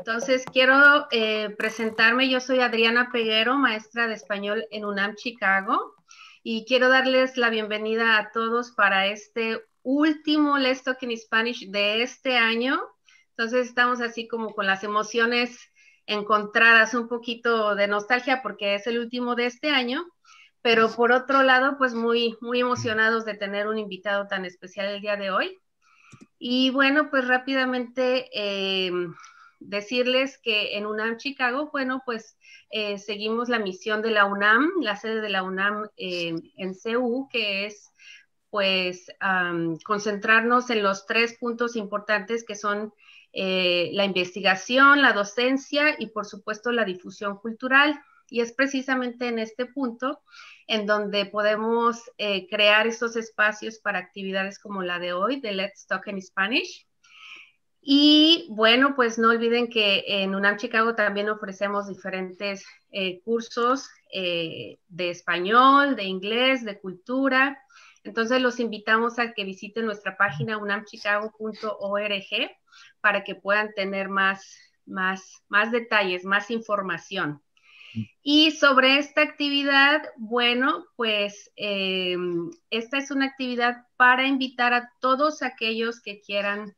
Entonces, quiero eh, presentarme. Yo soy Adriana Peguero, maestra de español en UNAM Chicago, y quiero darles la bienvenida a todos para este último Let's Talk in Spanish de este año. Entonces, estamos así como con las emociones encontradas, un poquito de nostalgia porque es el último de este año, pero por otro lado, pues muy, muy emocionados de tener un invitado tan especial el día de hoy. Y bueno, pues rápidamente... Eh, decirles que en UNAM Chicago, bueno, pues eh, seguimos la misión de la UNAM, la sede de la UNAM eh, en CU, que es pues concentrarnos en los tres puntos importantes que son eh, la investigación, la docencia y por supuesto la difusión cultural. Y es precisamente en este punto en donde podemos crear esos espacios para actividades como la de hoy, de Let's Talk in Spanish, y bueno, pues no olviden que en UNAM Chicago también ofrecemos diferentes eh, cursos eh, de español, de inglés, de cultura. Entonces los invitamos a que visiten nuestra página unamchicago.org para que puedan tener más, más, más detalles, más información. Mm. Y sobre esta actividad, bueno, pues eh, esta es una actividad para invitar a todos aquellos que quieran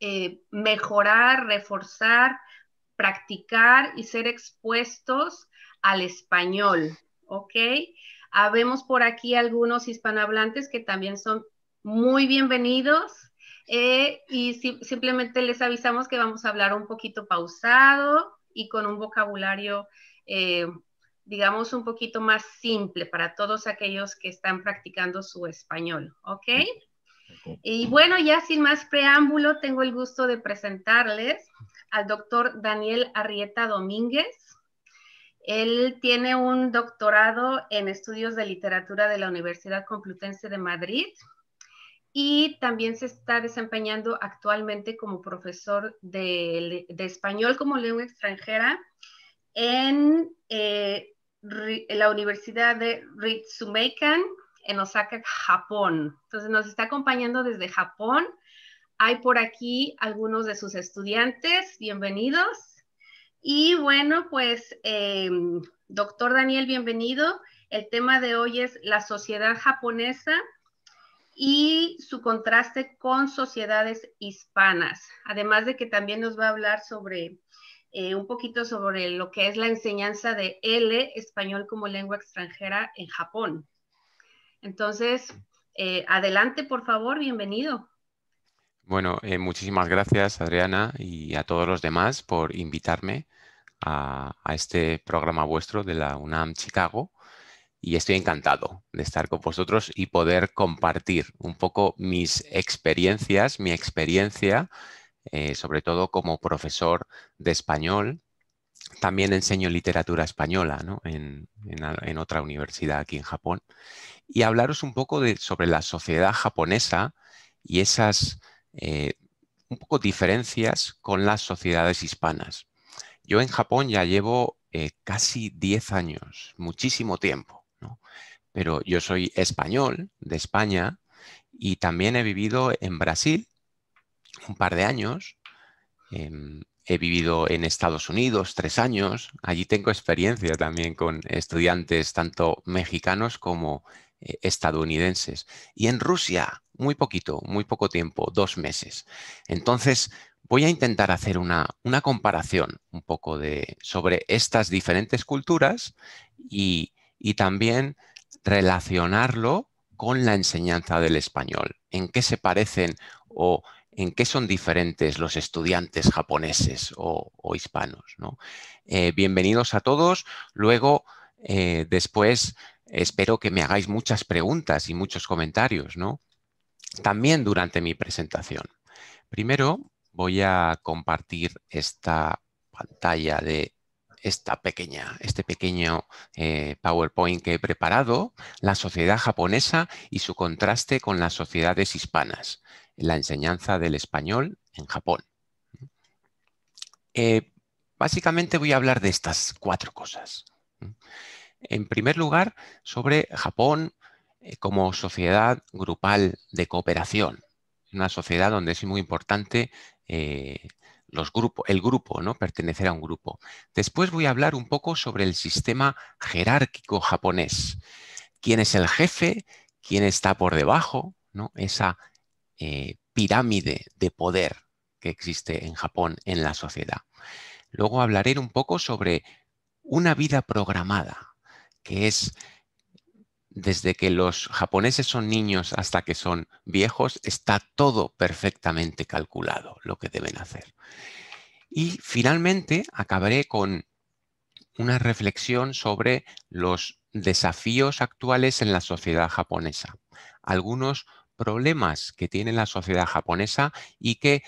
eh, mejorar, reforzar, practicar y ser expuestos al español, ¿ok? Habemos por aquí algunos hispanohablantes que también son muy bienvenidos eh, y simplemente les avisamos que vamos a hablar un poquito pausado y con un vocabulario, eh, digamos, un poquito más simple para todos aquellos que están practicando su español, ¿ok? Y bueno, ya sin más preámbulo, tengo el gusto de presentarles al doctor Daniel Arrieta Domínguez. Él tiene un doctorado en estudios de literatura de la Universidad Complutense de Madrid y también se está desempeñando actualmente como profesor de, español como lengua extranjera en eh, la Universidad de Ritsumeikan en Osaka, Japón. Entonces nos está acompañando desde Japón. Hay por aquí algunos de sus estudiantes, bienvenidos. Y bueno, pues eh, doctor Daniel, bienvenido. El tema de hoy es la sociedad japonesa y su contraste con sociedades hispanas. Además de que también nos va a hablar sobre eh, un poquito sobre lo que es la enseñanza de L, español como lengua extranjera en Japón. Entonces, eh, adelante, por favor, bienvenido. Bueno, eh, muchísimas gracias, Adriana, y a todos los demás por invitarme a, este programa vuestro de la UNAM Chicago y estoy encantado de estar con vosotros y poder compartir un poco mis experiencias, mi experiencia, eh, sobre todo como profesor de español. También enseño literatura española en, otra universidad aquí en Japón y hablaros un poco sobre la sociedad japonesa y esas eh, un poco diferencias con las sociedades hispanas. Yo en Japón ya llevo eh, casi 10 años, muchísimo tiempo, ¿no? pero yo soy español de España y también he vivido en Brasil un par de años. Em, he vivido en Estados Unidos tres años. Allí tengo experiencia también con estudiantes tanto mexicanos como eh, estadounidenses. Y en Rusia, muy poquito, muy poco tiempo, dos meses. Entonces, voy a intentar hacer una, comparación un poco de, sobre estas diferentes culturas y, también relacionarlo con la enseñanza del español. ¿En qué se parecen o en qué son diferentes los estudiantes japoneses o, hispanos? Eh, bienvenidos a todos. Luego, eh, después espero que me hagáis muchas preguntas y muchos comentarios, ¿no? También durante mi presentación. Primero voy a compartir esta pantalla de esta pequeña, este pequeño eh, PowerPoint que he preparado, la sociedad japonesa y su contraste con las sociedades hispanas, la enseñanza del español en Japón. Eh, básicamente voy a hablar de estas cuatro cosas. En primer lugar, sobre Japón eh, como sociedad grupal de cooperación, una sociedad donde es muy importante eh, el grupo, ¿no? pertenecer a un grupo. Después voy a hablar un poco sobre el sistema jerárquico japonés. ¿Quién es el jefe? ¿Quién está por debajo? Esa eh, pirámide de poder que existe en Japón en la sociedad. Luego hablaré un poco sobre una vida programada, que es desde que los japoneses son niños hasta que son viejos, está todo perfectamente calculado lo que deben hacer. Y finalmente acabaré con una reflexión sobre los desafíos actuales en la sociedad japonesa. Algunos problemas que tiene la sociedad japonesa y que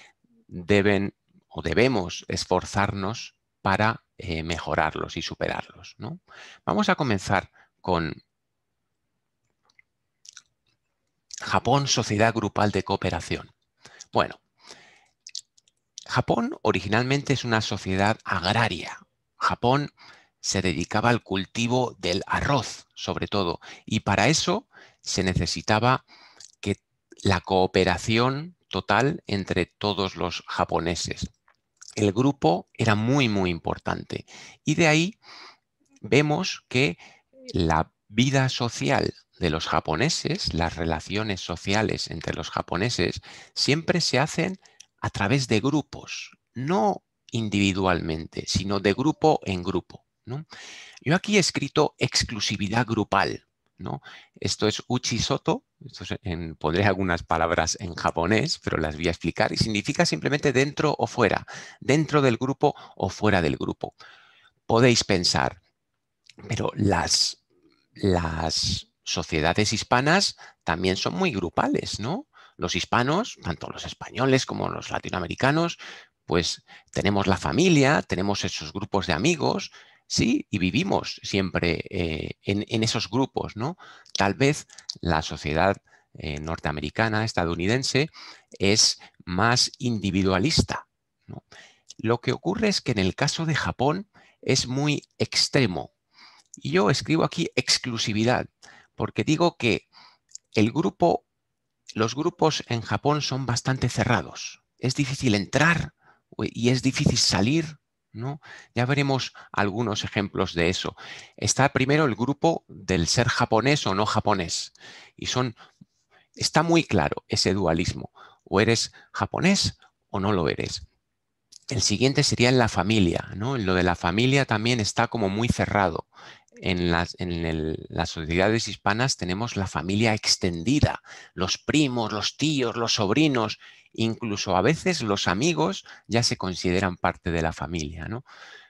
deben o debemos esforzarnos para eh, mejorarlos y superarlos. ¿no? Vamos a comenzar con Japón, Sociedad Grupal de Cooperación. Bueno, Japón originalmente es una sociedad agraria. Japón se dedicaba al cultivo del arroz, sobre todo, y para eso se necesitaba que la cooperación total entre todos los japoneses el grupo era muy, muy importante. Y de ahí vemos que la vida social de los japoneses, las relaciones sociales entre los japoneses, siempre se hacen a través de grupos, no individualmente, sino de grupo en grupo. Yo aquí he escrito exclusividad grupal, esto es uchi soto. pondré algunas palabras en japonés, pero las voy a explicar, y significa simplemente dentro o fuera, dentro del grupo o fuera del grupo. Podéis pensar, pero las, las sociedades hispanas también son muy grupales, ¿no? Los hispanos, tanto los españoles como los latinoamericanos, pues tenemos la familia, tenemos esos grupos de amigos, Sí, y vivimos siempre eh, en, esos grupos, ¿no? Tal vez la sociedad eh, norteamericana, estadounidense, es más individualista. Lo que ocurre es que en el caso de Japón es muy extremo. Y yo escribo aquí exclusividad, porque digo que el grupo, los grupos en Japón son bastante cerrados. Es difícil entrar y es difícil salir ¿no? Ya veremos algunos ejemplos de eso. Está primero el grupo del ser japonés o no japonés. Y son, está muy claro ese dualismo. O eres japonés o no lo eres. El siguiente sería en la familia, ¿no? Lo de la familia también está como muy cerrado en, las, sociedades hispanas tenemos la familia extendida, los primos, los tíos, los sobrinos, incluso a veces los amigos ya se consideran parte de la familia. ¿no?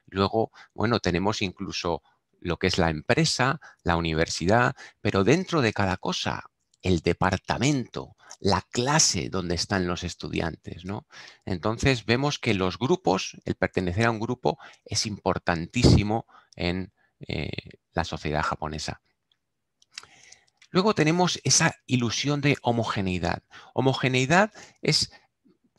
Luego, bueno, tenemos incluso lo que es la empresa, la universidad, pero dentro de cada cosa, el departamento, la clase donde están los estudiantes, ¿no? Entonces vemos que los grupos, el pertenecer a un grupo es importantísimo en eh, la sociedad japonesa. Luego tenemos esa ilusión de homogeneidad. Homogeneidad es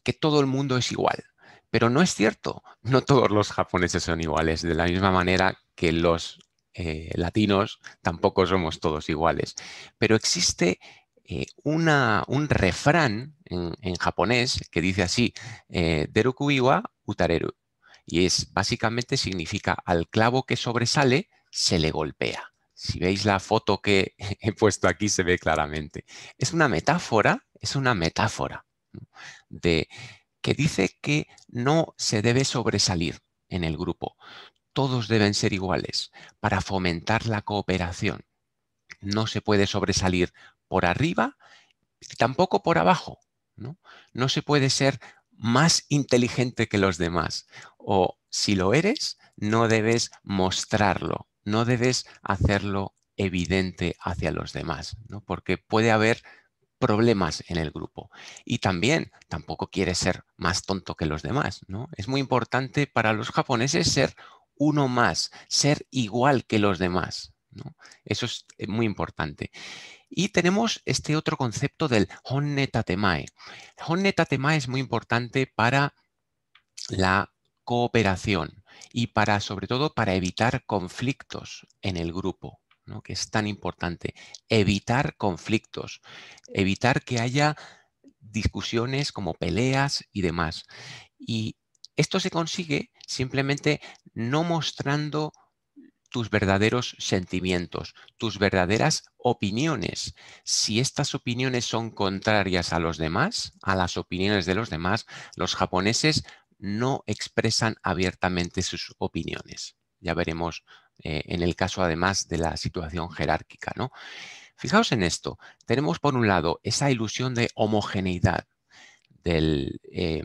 que todo el mundo es igual, pero no es cierto. No todos los japoneses son iguales, de la misma manera que los eh, latinos tampoco somos todos iguales. Pero existe eh, un refrán en, japonés que dice así, eh, utareru, y es básicamente significa al clavo que sobresale, se le golpea. Si veis la foto que he puesto aquí, se ve claramente. Es una metáfora, es una metáfora de que dice que no se debe sobresalir en el grupo. Todos deben ser iguales para fomentar la cooperación. No se puede sobresalir por arriba, tampoco por abajo. no se puede ser más inteligente que los demás. O si lo eres, no debes mostrarlo no debes hacerlo evidente hacia los demás, ¿no? porque puede haber problemas en el grupo. Y también tampoco quieres ser más tonto que los demás. ¿no? Es muy importante para los japoneses ser uno más, ser igual que los demás. Eso es eh, muy importante. Y tenemos este otro concepto del honnetatemae. Honnetatemae es muy importante para la cooperación y para, sobre todo, para evitar conflictos en el grupo, que es tan importante. Evitar conflictos, evitar que haya discusiones como peleas y demás. Y esto se consigue simplemente no mostrando tus verdaderos sentimientos, tus verdaderas opiniones. Si estas opiniones son contrarias a los demás, a las opiniones de los demás, los japoneses no expresan abiertamente sus opiniones. Ya veremos eh, en el caso además de la situación jerárquica. ¿no? Fijaos en esto, tenemos por un lado esa ilusión de homogeneidad del... Eh,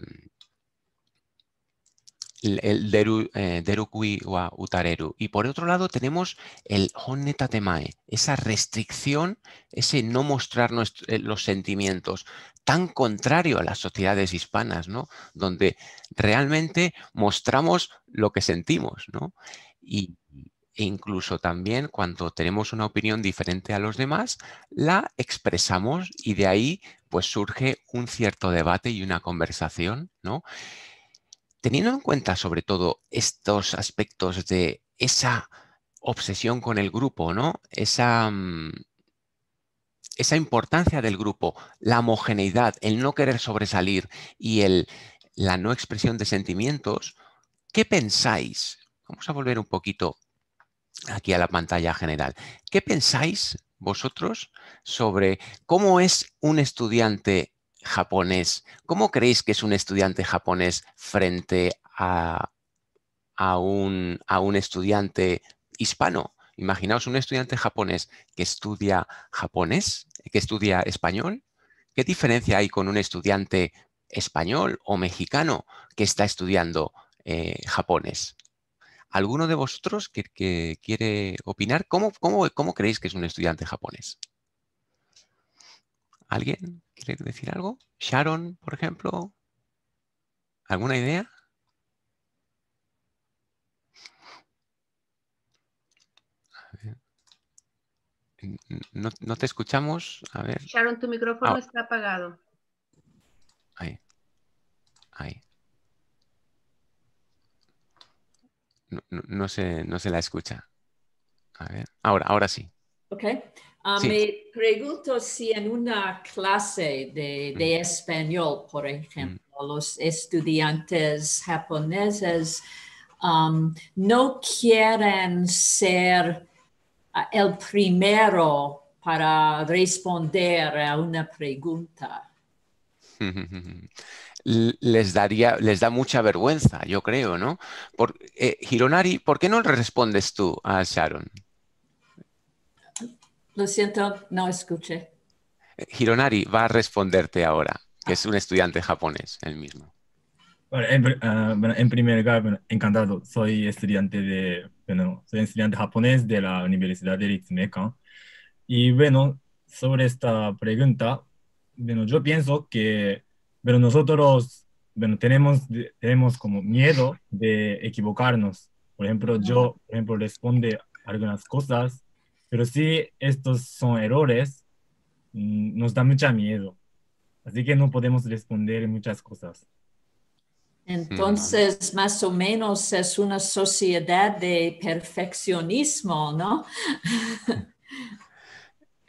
eh, derukui wa utareru. Y por otro lado tenemos el honnetatemae, esa restricción, ese no mostrar los sentimientos, tan contrario a las sociedades hispanas, ¿no? Donde realmente mostramos lo que sentimos, ¿no? Y, e incluso también cuando tenemos una opinión diferente a los demás, la expresamos y de ahí pues surge un cierto debate y una conversación, ¿no? Teniendo en cuenta sobre todo estos aspectos de esa obsesión con el grupo, ¿no? Esa mm, esa importancia del grupo, la homogeneidad, el no querer sobresalir y la no expresión de sentimientos, ¿qué pensáis? Vamos a volver un poquito aquí a la pantalla general. ¿Qué pensáis vosotros sobre cómo es un estudiante japonés? ¿Cómo creéis que es un estudiante japonés frente a un estudiante hispano? Imaginaos un estudiante japonés que estudia japonés, que estudia español. ¿Qué diferencia hay con un estudiante español o mexicano que está estudiando eh, japonés? ¿Alguno de vosotros que, quiere opinar? ¿Cómo, cómo, creéis que es un estudiante japonés? ¿Alguien quiere decir algo? ¿Sharon, por ejemplo? ¿Alguna idea? No, te escuchamos. A ver. Sharon, tu micrófono ah. está apagado. Ahí. Ahí. No, no, se, la escucha. A ver. Ahora, ahora sí. Ok. Ah, me pregunto si en una clase de, mm. español, por ejemplo, mm. los estudiantes japoneses no quieren ser Ah, el primero para responder a una pregunta. Les, daría, les da mucha vergüenza, yo creo, ¿no? Por, eh, Hironari, ¿por qué no respondes tú a Sharon? Lo siento, no escuché. Eh, Hironari va a responderte ahora, que es ah. un estudiante japonés, el mismo. En, ah, bueno, en primer lugar, encantado. Soy estudiante de, bueno, soy estudiante japonés de la Universidad de Ritsumeikan. Y bueno, sobre esta pregunta, bueno, yo pienso que bueno, nosotros bueno, tenemos, tenemos como miedo de equivocarnos. Por ejemplo, yo, por ejemplo, responde algunas cosas, pero si estos son errores, mm, nos da mucha miedo. Así que no podemos responder muchas cosas. Entonces, más o menos es una sociedad de perfeccionismo, ¿no?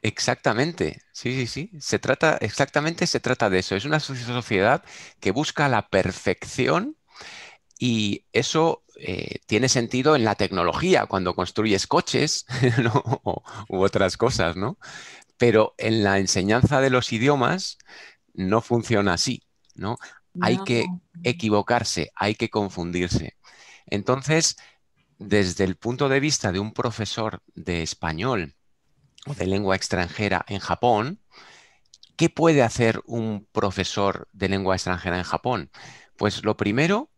Exactamente, sí, sí, sí. Se trata, exactamente se trata de eso. Es una sociedad que busca la perfección y eso eh, tiene sentido en la tecnología, cuando construyes coches u otras cosas, ¿no? Pero en la enseñanza de los idiomas no funciona así, ¿no? Hay que equivocarse, hay que confundirse. Entonces, desde el punto de vista de un profesor de español o de lengua extranjera en Japón, ¿qué puede hacer un profesor de lengua extranjera en Japón? Pues lo primero,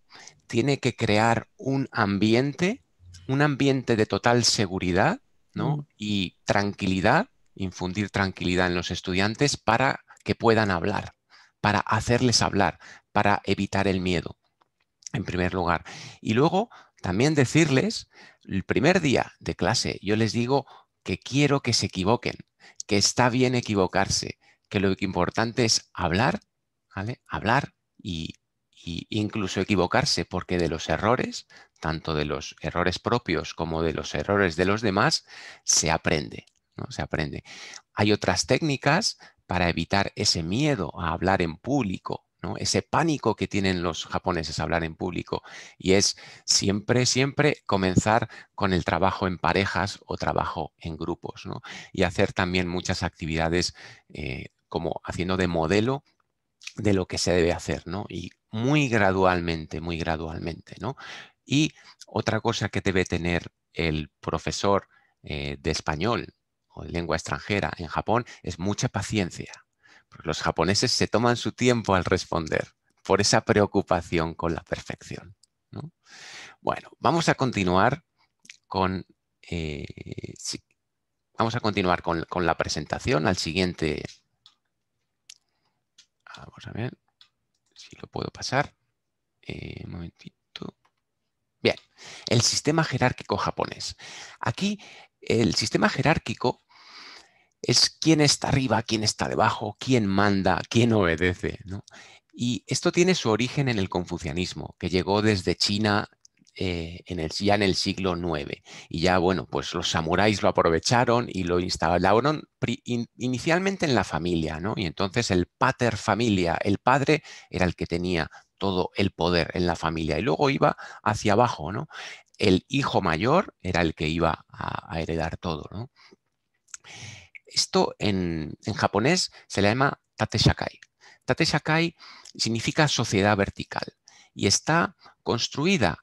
tiene que crear un ambiente, un ambiente de total seguridad mm. y tranquilidad, infundir tranquilidad en los estudiantes para que puedan hablar, para hacerles hablar, para evitar el miedo, en primer lugar. Y luego, también decirles, el primer día de clase, yo les digo que quiero que se equivoquen, que está bien equivocarse, que lo importante es hablar, ¿vale? Hablar y, incluso equivocarse, porque de los errores, tanto de los errores propios como de los errores de los demás, se aprende, ¿no? Se aprende. Hay otras técnicas para evitar ese miedo a hablar en público ese pánico que tienen los japoneses a hablar en público y es siempre, siempre comenzar con el trabajo en parejas o trabajo en grupos, Y hacer también muchas actividades eh, como haciendo de modelo de lo que se debe hacer, Y muy gradualmente, muy gradualmente, Y otra cosa que debe tener el profesor eh, de español o de lengua extranjera en Japón es mucha paciencia, los japoneses se toman su tiempo al responder por esa preocupación con la perfección. Bueno, vamos a continuar con, eh, vamos a continuar con, la presentación al siguiente. Vamos a ver si lo puedo pasar. Eh, un momentito. Bien, el sistema jerárquico japonés. Aquí el sistema jerárquico es quién está arriba, quién está debajo, quién manda, quién obedece. Y esto tiene su origen en el confucianismo, que llegó desde China eh, en el, ya en el siglo IX. Y ya, bueno, pues los samuráis lo aprovecharon y lo instalaron inicialmente en la familia, ¿no? Y entonces el pater familia, el padre, era el que tenía todo el poder en la familia y luego iba hacia abajo, ¿no? El hijo mayor era el que iba a, a heredar todo, ¿no? Esto en, japonés se le llama Tate Shakai. Tate Shakai significa sociedad vertical y está construida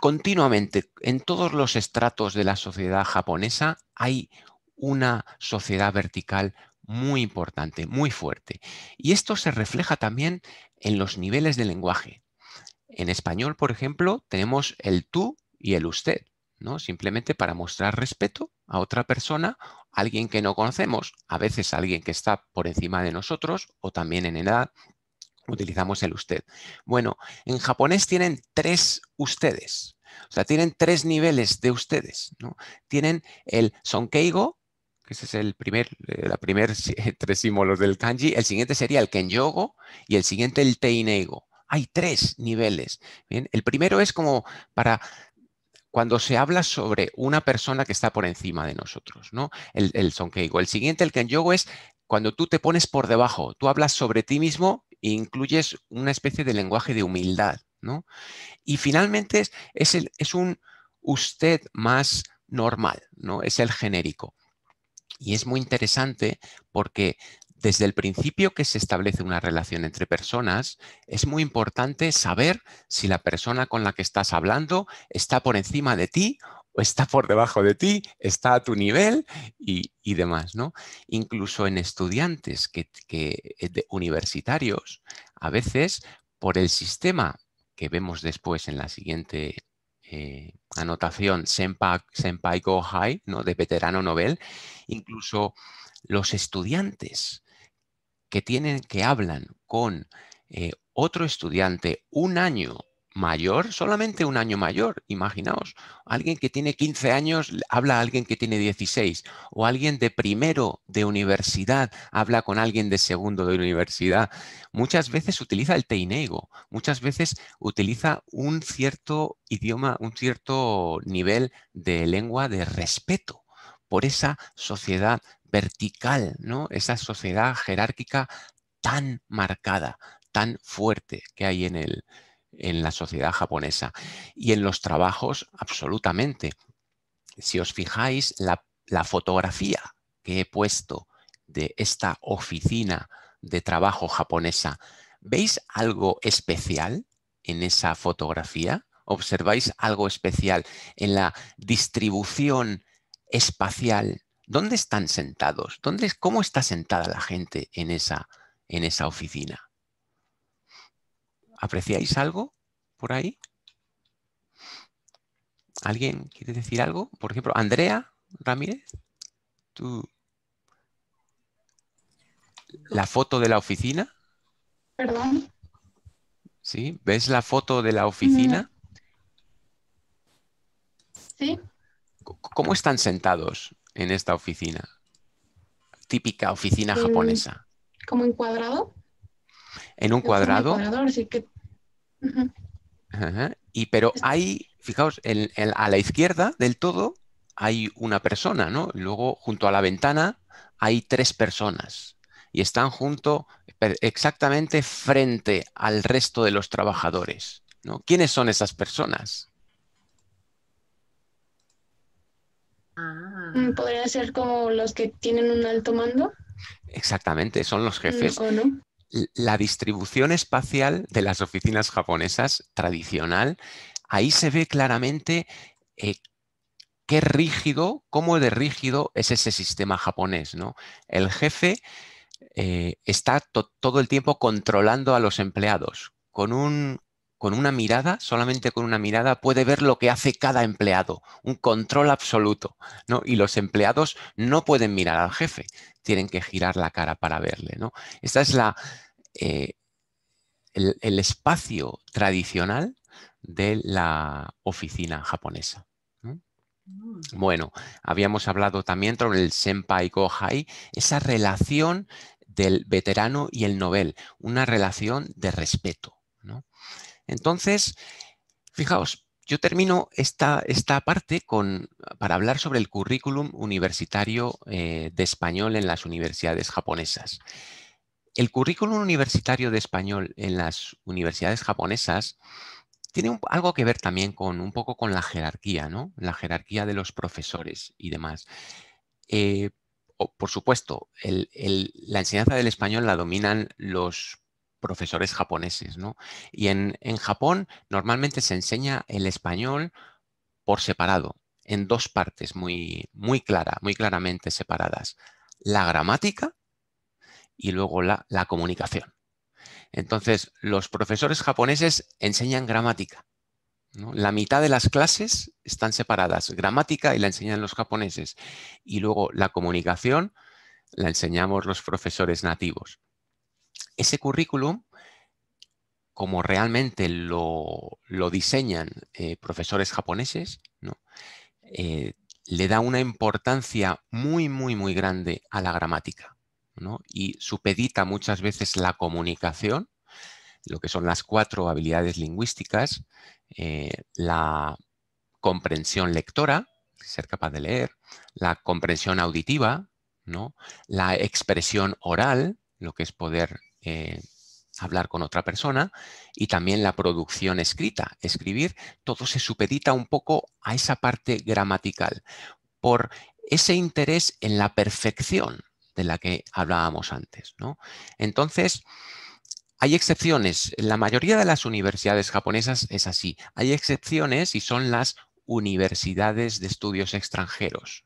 continuamente en todos los estratos de la sociedad japonesa hay una sociedad vertical muy importante, muy fuerte. Y esto se refleja también en los niveles de lenguaje. En español, por ejemplo, tenemos el tú y el usted, ¿no? Simplemente para mostrar respeto a otra persona alguien que no conocemos, a veces alguien que está por encima de nosotros o también en edad, utilizamos el usted. Bueno, en japonés tienen tres ustedes. O sea, tienen tres niveles de ustedes. ¿no? Tienen el sonkeigo, que es el primer, eh, la primer tres símbolos del kanji. El siguiente sería el kenjogo y el siguiente el teineigo. Hay tres niveles. el primero es como para cuando se habla sobre una persona que está por encima de nosotros, ¿no? El, el sonkeigo. El siguiente, el kenyogo, es cuando tú te pones por debajo, tú hablas sobre ti mismo e incluyes una especie de lenguaje de humildad, ¿no? Y finalmente es, es, es un usted más normal, ¿no? Es el genérico. Y es muy interesante porque desde el principio que se establece una relación entre personas, es muy importante saber si la persona con la que estás hablando está por encima de ti o está por debajo de ti, está a tu nivel y, demás. ¿no? Incluso en estudiantes que, eh, universitarios, a veces por el sistema que vemos después en la siguiente eh, anotación, Senpai, Go High, ¿no? de veterano Nobel, incluso los estudiantes que tienen, que hablan con eh, otro estudiante un año mayor, solamente un año mayor, imaginaos, alguien que tiene 15 años habla a alguien que tiene 16, o alguien de primero de universidad habla con alguien de segundo de universidad. Muchas veces utiliza el teinego, muchas veces utiliza un cierto idioma, un cierto nivel de lengua de respeto por esa sociedad vertical, ¿no? Esa sociedad jerárquica tan marcada, tan fuerte que hay en, el, en la sociedad japonesa. Y en los trabajos, absolutamente. Si os fijáis, la, la fotografía que he puesto de esta oficina de trabajo japonesa, ¿veis algo especial en esa fotografía? ¿Observáis algo especial en la distribución espacial, ¿dónde están sentados? ¿Dónde, ¿Cómo está sentada la gente en esa, en esa oficina? ¿Apreciáis algo por ahí? ¿Alguien quiere decir algo? Por ejemplo, Andrea Ramírez, tú. La foto de la oficina. Perdón. ¿Sí? ¿Ves la foto de la oficina? Mm. Sí. ¿Cómo están sentados en esta oficina? Típica oficina pues, japonesa. ¿Como en cuadrado? En un cuadrado. Y pero hay, fijaos, a la izquierda del todo hay una persona, ¿no? Luego junto a la ventana hay tres personas y están junto exactamente frente al resto de los trabajadores. ¿no? ¿Quiénes son esas personas? Mm, ah. Podría ser como los que tienen un alto mando. Exactamente, son los jefes. La distribución espacial de las oficinas japonesas tradicional, ahí se ve claramente eh, qué rígido, cómo de rígido es ese sistema japonés. ¿no? El jefe eh, está todo el tiempo controlando a los empleados con un con una mirada, solamente con una mirada, puede ver lo que hace cada empleado, un control absoluto, ¿no? Y los empleados no pueden mirar al jefe, tienen que girar la cara para verle, ¿no? Esta es la, eh, el, espacio tradicional de la oficina japonesa. Mm. Bueno, habíamos hablado también sobre el senpai kohai, esa relación del veterano y el novel, una relación de respeto. ¿no? Entonces, fijaos, yo termino esta, esta parte con, para hablar sobre el currículum universitario eh, de español en las universidades japonesas. El currículum universitario de español en las universidades japonesas tiene algo que ver también con un poco con la jerarquía, ¿no? La jerarquía de los profesores y demás. Eh, por supuesto, la enseñanza del español la dominan los profesores japoneses. ¿no? Y en, Japón normalmente se enseña el español por separado, en dos partes muy, muy clara, muy claramente separadas. La gramática y luego la, comunicación. Entonces, los profesores japoneses enseñan gramática. La mitad de las clases están separadas, gramática y la enseñan los japoneses. Y luego la comunicación la enseñamos los profesores nativos ese currículum, como realmente lo, diseñan eh, profesores japoneses, eh, le da una importancia muy, muy, muy grande a la gramática y supedita muchas veces la comunicación, lo que son las cuatro habilidades lingüísticas, eh, la comprensión lectora, ser capaz de leer, la comprensión auditiva, ¿no? la expresión oral, lo que es poder eh, hablar con otra persona y también la producción escrita, escribir, todo se supedita un poco a esa parte gramatical por ese interés en la perfección de la que hablábamos antes. Entonces, hay excepciones. la mayoría de las universidades japonesas es así. Hay excepciones y son las universidades de estudios extranjeros.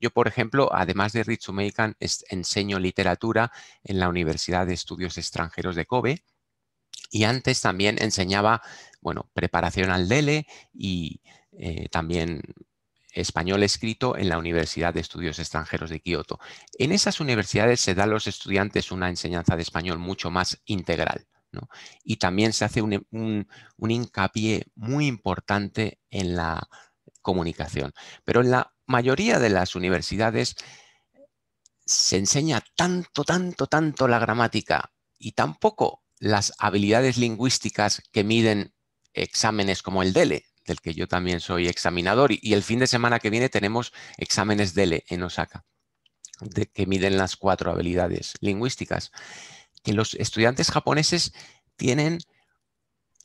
Yo, por ejemplo, además de Rich American, enseño literatura en la Universidad de Estudios Extranjeros de Kobe y antes también enseñaba, bueno, preparación al DELE y eh, también español escrito en la Universidad de Estudios Extranjeros de Kioto. En esas universidades se da a los estudiantes una enseñanza de español mucho más integral. Y también se hace un, un, un, hincapié muy importante en la comunicación. Pero en la mayoría de las universidades se enseña tanto, tanto, tanto la gramática y tampoco las habilidades lingüísticas que miden exámenes como el DELE, del que yo también soy examinador, y el fin de semana que viene tenemos exámenes DELE en Osaka, que miden las cuatro habilidades lingüísticas, que los estudiantes japoneses tienen,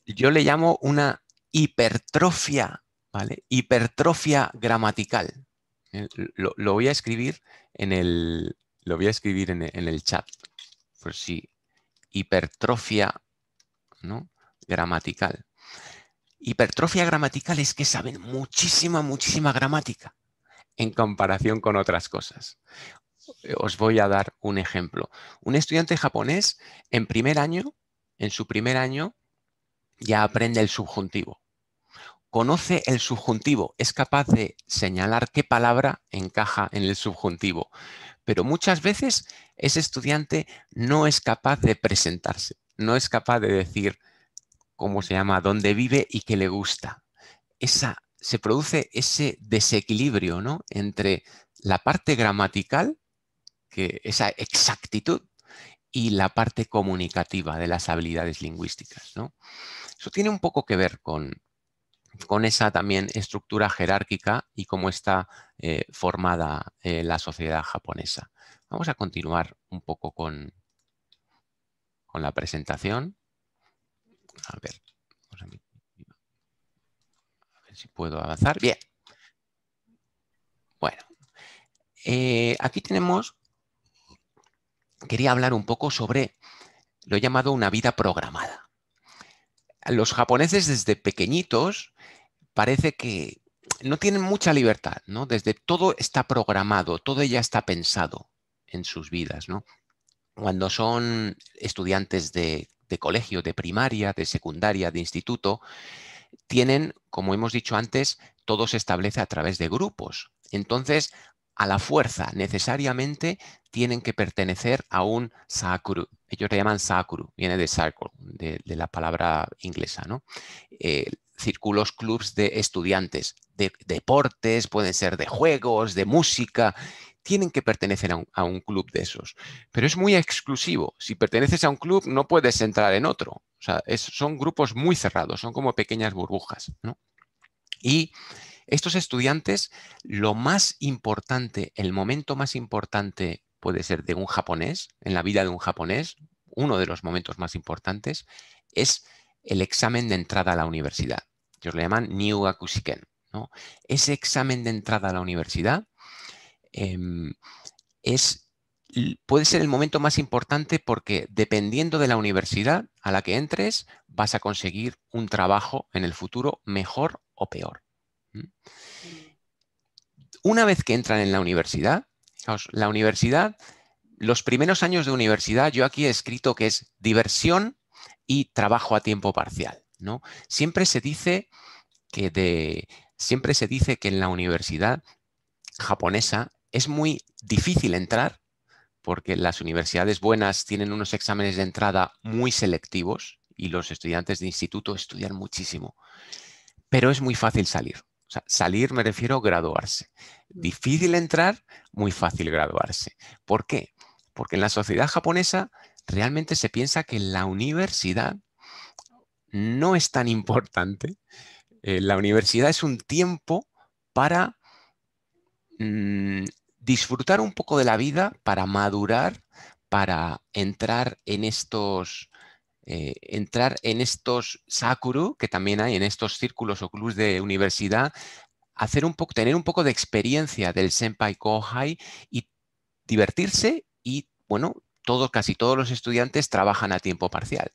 yo le llamo una hipertrofia, ¿vale? Hipertrofia gramatical. Lo, voy a escribir en el, lo voy a escribir en chat, por si hipertrofia ¿no? gramatical. Hipertrofia gramatical es que saben muchísima, muchísima gramática en comparación con otras cosas. Os voy a dar un ejemplo. Un estudiante japonés en primer año, en su primer año, ya aprende el subjuntivo conoce el subjuntivo, es capaz de señalar qué palabra encaja en el subjuntivo, pero muchas veces ese estudiante no es capaz de presentarse, no es capaz de decir cómo se llama, dónde vive y qué le gusta. Esa, se produce ese desequilibrio entre la parte gramatical, que esa exactitud, y la parte comunicativa de las habilidades lingüísticas. ¿no? Eso tiene un poco que ver con, con esa también estructura jerárquica y cómo está eh, formada eh, la sociedad japonesa. Vamos a continuar un poco con, con la presentación. A ver, si puedo avanzar. Bien. Bueno, eh, aquí tenemos, quería hablar un poco sobre lo llamado una vida programada los japoneses desde pequeñitos parece que no tienen mucha libertad, ¿no? Desde todo está programado, todo ya está pensado en sus vidas, ¿no? Cuando son estudiantes de, de colegio, de primaria, de secundaria, de instituto, tienen, como hemos dicho antes, todo se establece a través de grupos. Entonces, a la fuerza necesariamente tienen que pertenecer a un sakuru. Ellos le llaman sakuru, viene de circle, de, la palabra inglesa, ¿no? Eh, círculos, clubs de estudiantes, de, deportes, pueden ser de juegos, de música, tienen que pertenecer a un, club de esos. Pero es muy exclusivo. Si perteneces a un club, no puedes entrar en otro. O sea, son grupos muy cerrados, son como pequeñas burbujas, ¿no? Y estos estudiantes, lo más importante, el momento más importante puede ser de un japonés, en la vida de un japonés, uno de los momentos más importantes es el examen de entrada a la universidad. Ellos le llaman Niugakushiken. Ese examen de entrada a la universidad em, puede ser el momento más importante porque dependiendo de la universidad a la que entres, vas a conseguir un trabajo en el futuro mejor o peor. Mm. Una vez que entran en la universidad, la universidad, los primeros años de universidad, yo aquí he escrito que es diversión y trabajo a tiempo parcial. ¿no? Siempre se dice que de, siempre se dice que en la universidad japonesa es muy difícil entrar porque las universidades buenas tienen unos exámenes de entrada muy selectivos y los estudiantes de instituto estudian muchísimo, pero es muy fácil salir salir me refiero a graduarse. Difícil entrar, muy fácil graduarse. ¿Por qué? Porque en la sociedad japonesa realmente se piensa que la universidad no es tan importante. Eh, la universidad es un tiempo para mm, disfrutar un poco de la vida, para madurar, para entrar en estos eh, entrar en estos sakuru que también hay, en estos círculos o clubs de universidad, hacer un poco, tener un poco de experiencia del senpai kohai y divertirse y, bueno, todos, casi todos los estudiantes trabajan a tiempo parcial.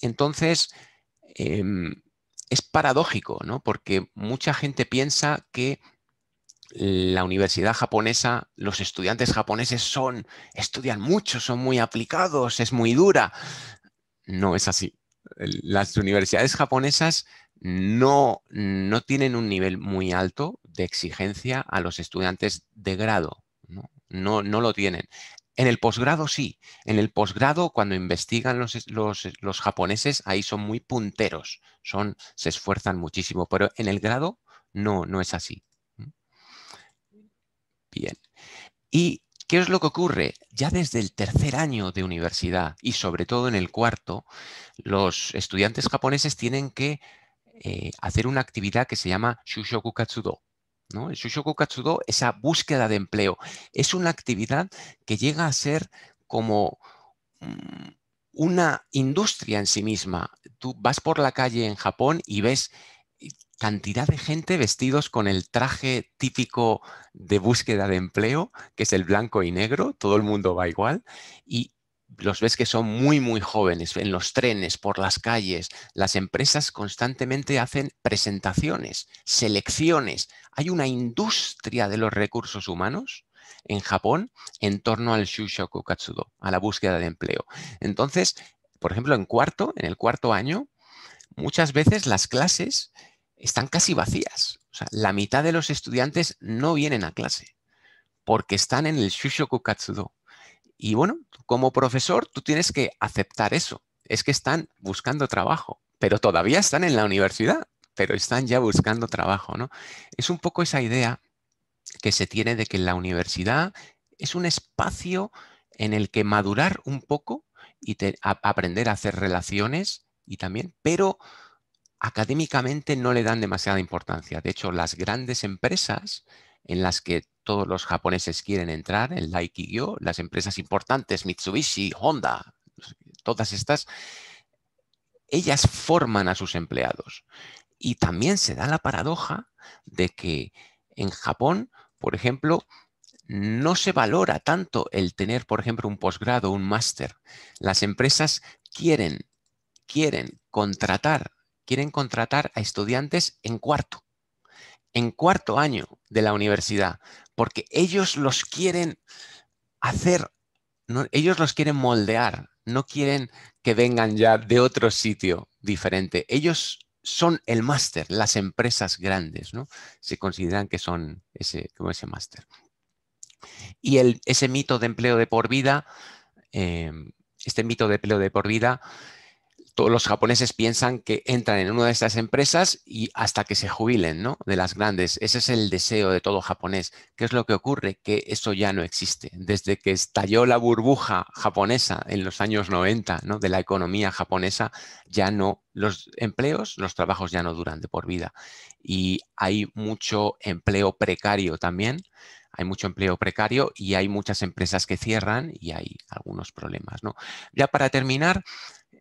Entonces, em, es paradójico, ¿no? Porque mucha gente piensa que la universidad japonesa, los estudiantes japoneses son, estudian mucho, son muy aplicados, es muy dura no es así. Las universidades japonesas no, no tienen un nivel muy alto de exigencia a los estudiantes de grado. No, no, lo tienen. En el posgrado sí. En el posgrado, cuando investigan los, los, japoneses, ahí son muy punteros, son, se esfuerzan muchísimo, pero en el grado no, no es así. Bien. Y ¿Qué es lo que ocurre? Ya desde el tercer año de universidad y sobre todo en el cuarto, los estudiantes japoneses tienen que eh, hacer una actividad que se llama Shushoku Katsudo. ¿no? El Shushoku Katsudo, esa búsqueda de empleo, es una actividad que llega a ser como mm, una industria en sí misma. Tú vas por la calle en Japón y ves cantidad de gente vestidos con el traje típico de búsqueda de empleo, que es el blanco y negro, todo el mundo va igual, y los ves que son muy, muy jóvenes, en los trenes, por las calles, las empresas constantemente hacen presentaciones, selecciones, hay una industria de los recursos humanos en Japón en torno al Shushoku Katsudo, a la búsqueda de empleo. Entonces, por ejemplo, en cuarto, en el cuarto año, muchas veces las clases están casi vacías. O sea, la mitad de los estudiantes no vienen a clase porque están en el Shushoku Katsudo. Y bueno, como profesor, tú tienes que aceptar eso. Es que están buscando trabajo, pero todavía están en la universidad, pero están ya buscando trabajo, ¿no? Es un poco esa idea que se tiene de que la universidad es un espacio en el que madurar un poco y aprender a hacer relaciones y también, pero académicamente no le dan demasiada importancia. De hecho, las grandes empresas en las que todos los japoneses quieren entrar, el Laikigyo, las empresas importantes, Mitsubishi, Honda, todas estas, ellas forman a sus empleados. Y también se da la paradoja de que en Japón, por ejemplo, no se valora tanto el tener, por ejemplo, un posgrado, un máster. Las empresas quieren, quieren contratar quieren contratar a estudiantes en cuarto, en cuarto año de la universidad, porque ellos los quieren hacer, ellos los quieren moldear, no quieren que vengan ya de otro sitio diferente. Ellos son el máster, las empresas grandes, ¿no? Se consideran que son ese, como ese máster. Y el, ese mito de empleo de por vida, eh, este mito de empleo de por vida, todos los japoneses piensan que entran en una de estas empresas y hasta que se jubilen, ¿no? De las grandes. Ese es el deseo de todo japonés. ¿Qué es lo que ocurre? Que eso ya no existe. Desde que estalló la burbuja japonesa en los años 90, ¿no? De la economía japonesa, ya no, los empleos, los trabajos ya no duran de por vida. Y hay mucho empleo precario también hay mucho empleo precario y hay muchas empresas que cierran y hay algunos problemas. ¿no? Ya para terminar,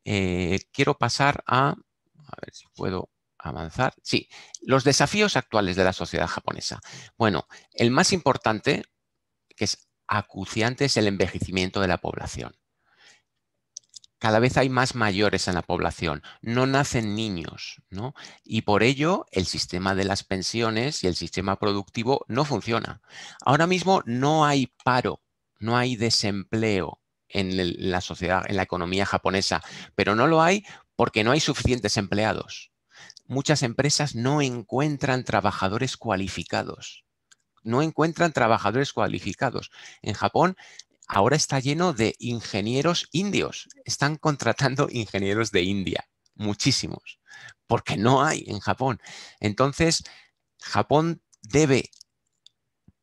eh, quiero pasar a, a ver si puedo avanzar. Sí, los desafíos actuales de la sociedad japonesa. Bueno, el más importante, que es acuciante, es el envejecimiento de la población. Cada vez hay más mayores en la población, no nacen niños, ¿no? Y por ello el sistema de las pensiones y el sistema productivo no funciona. Ahora mismo no hay paro, no hay desempleo, en la sociedad, en la economía japonesa, pero no lo hay porque no hay suficientes empleados. Muchas empresas no encuentran trabajadores cualificados. No encuentran trabajadores cualificados. En Japón ahora está lleno de ingenieros indios. Están contratando ingenieros de India, muchísimos, porque no hay en Japón. Entonces, Japón debe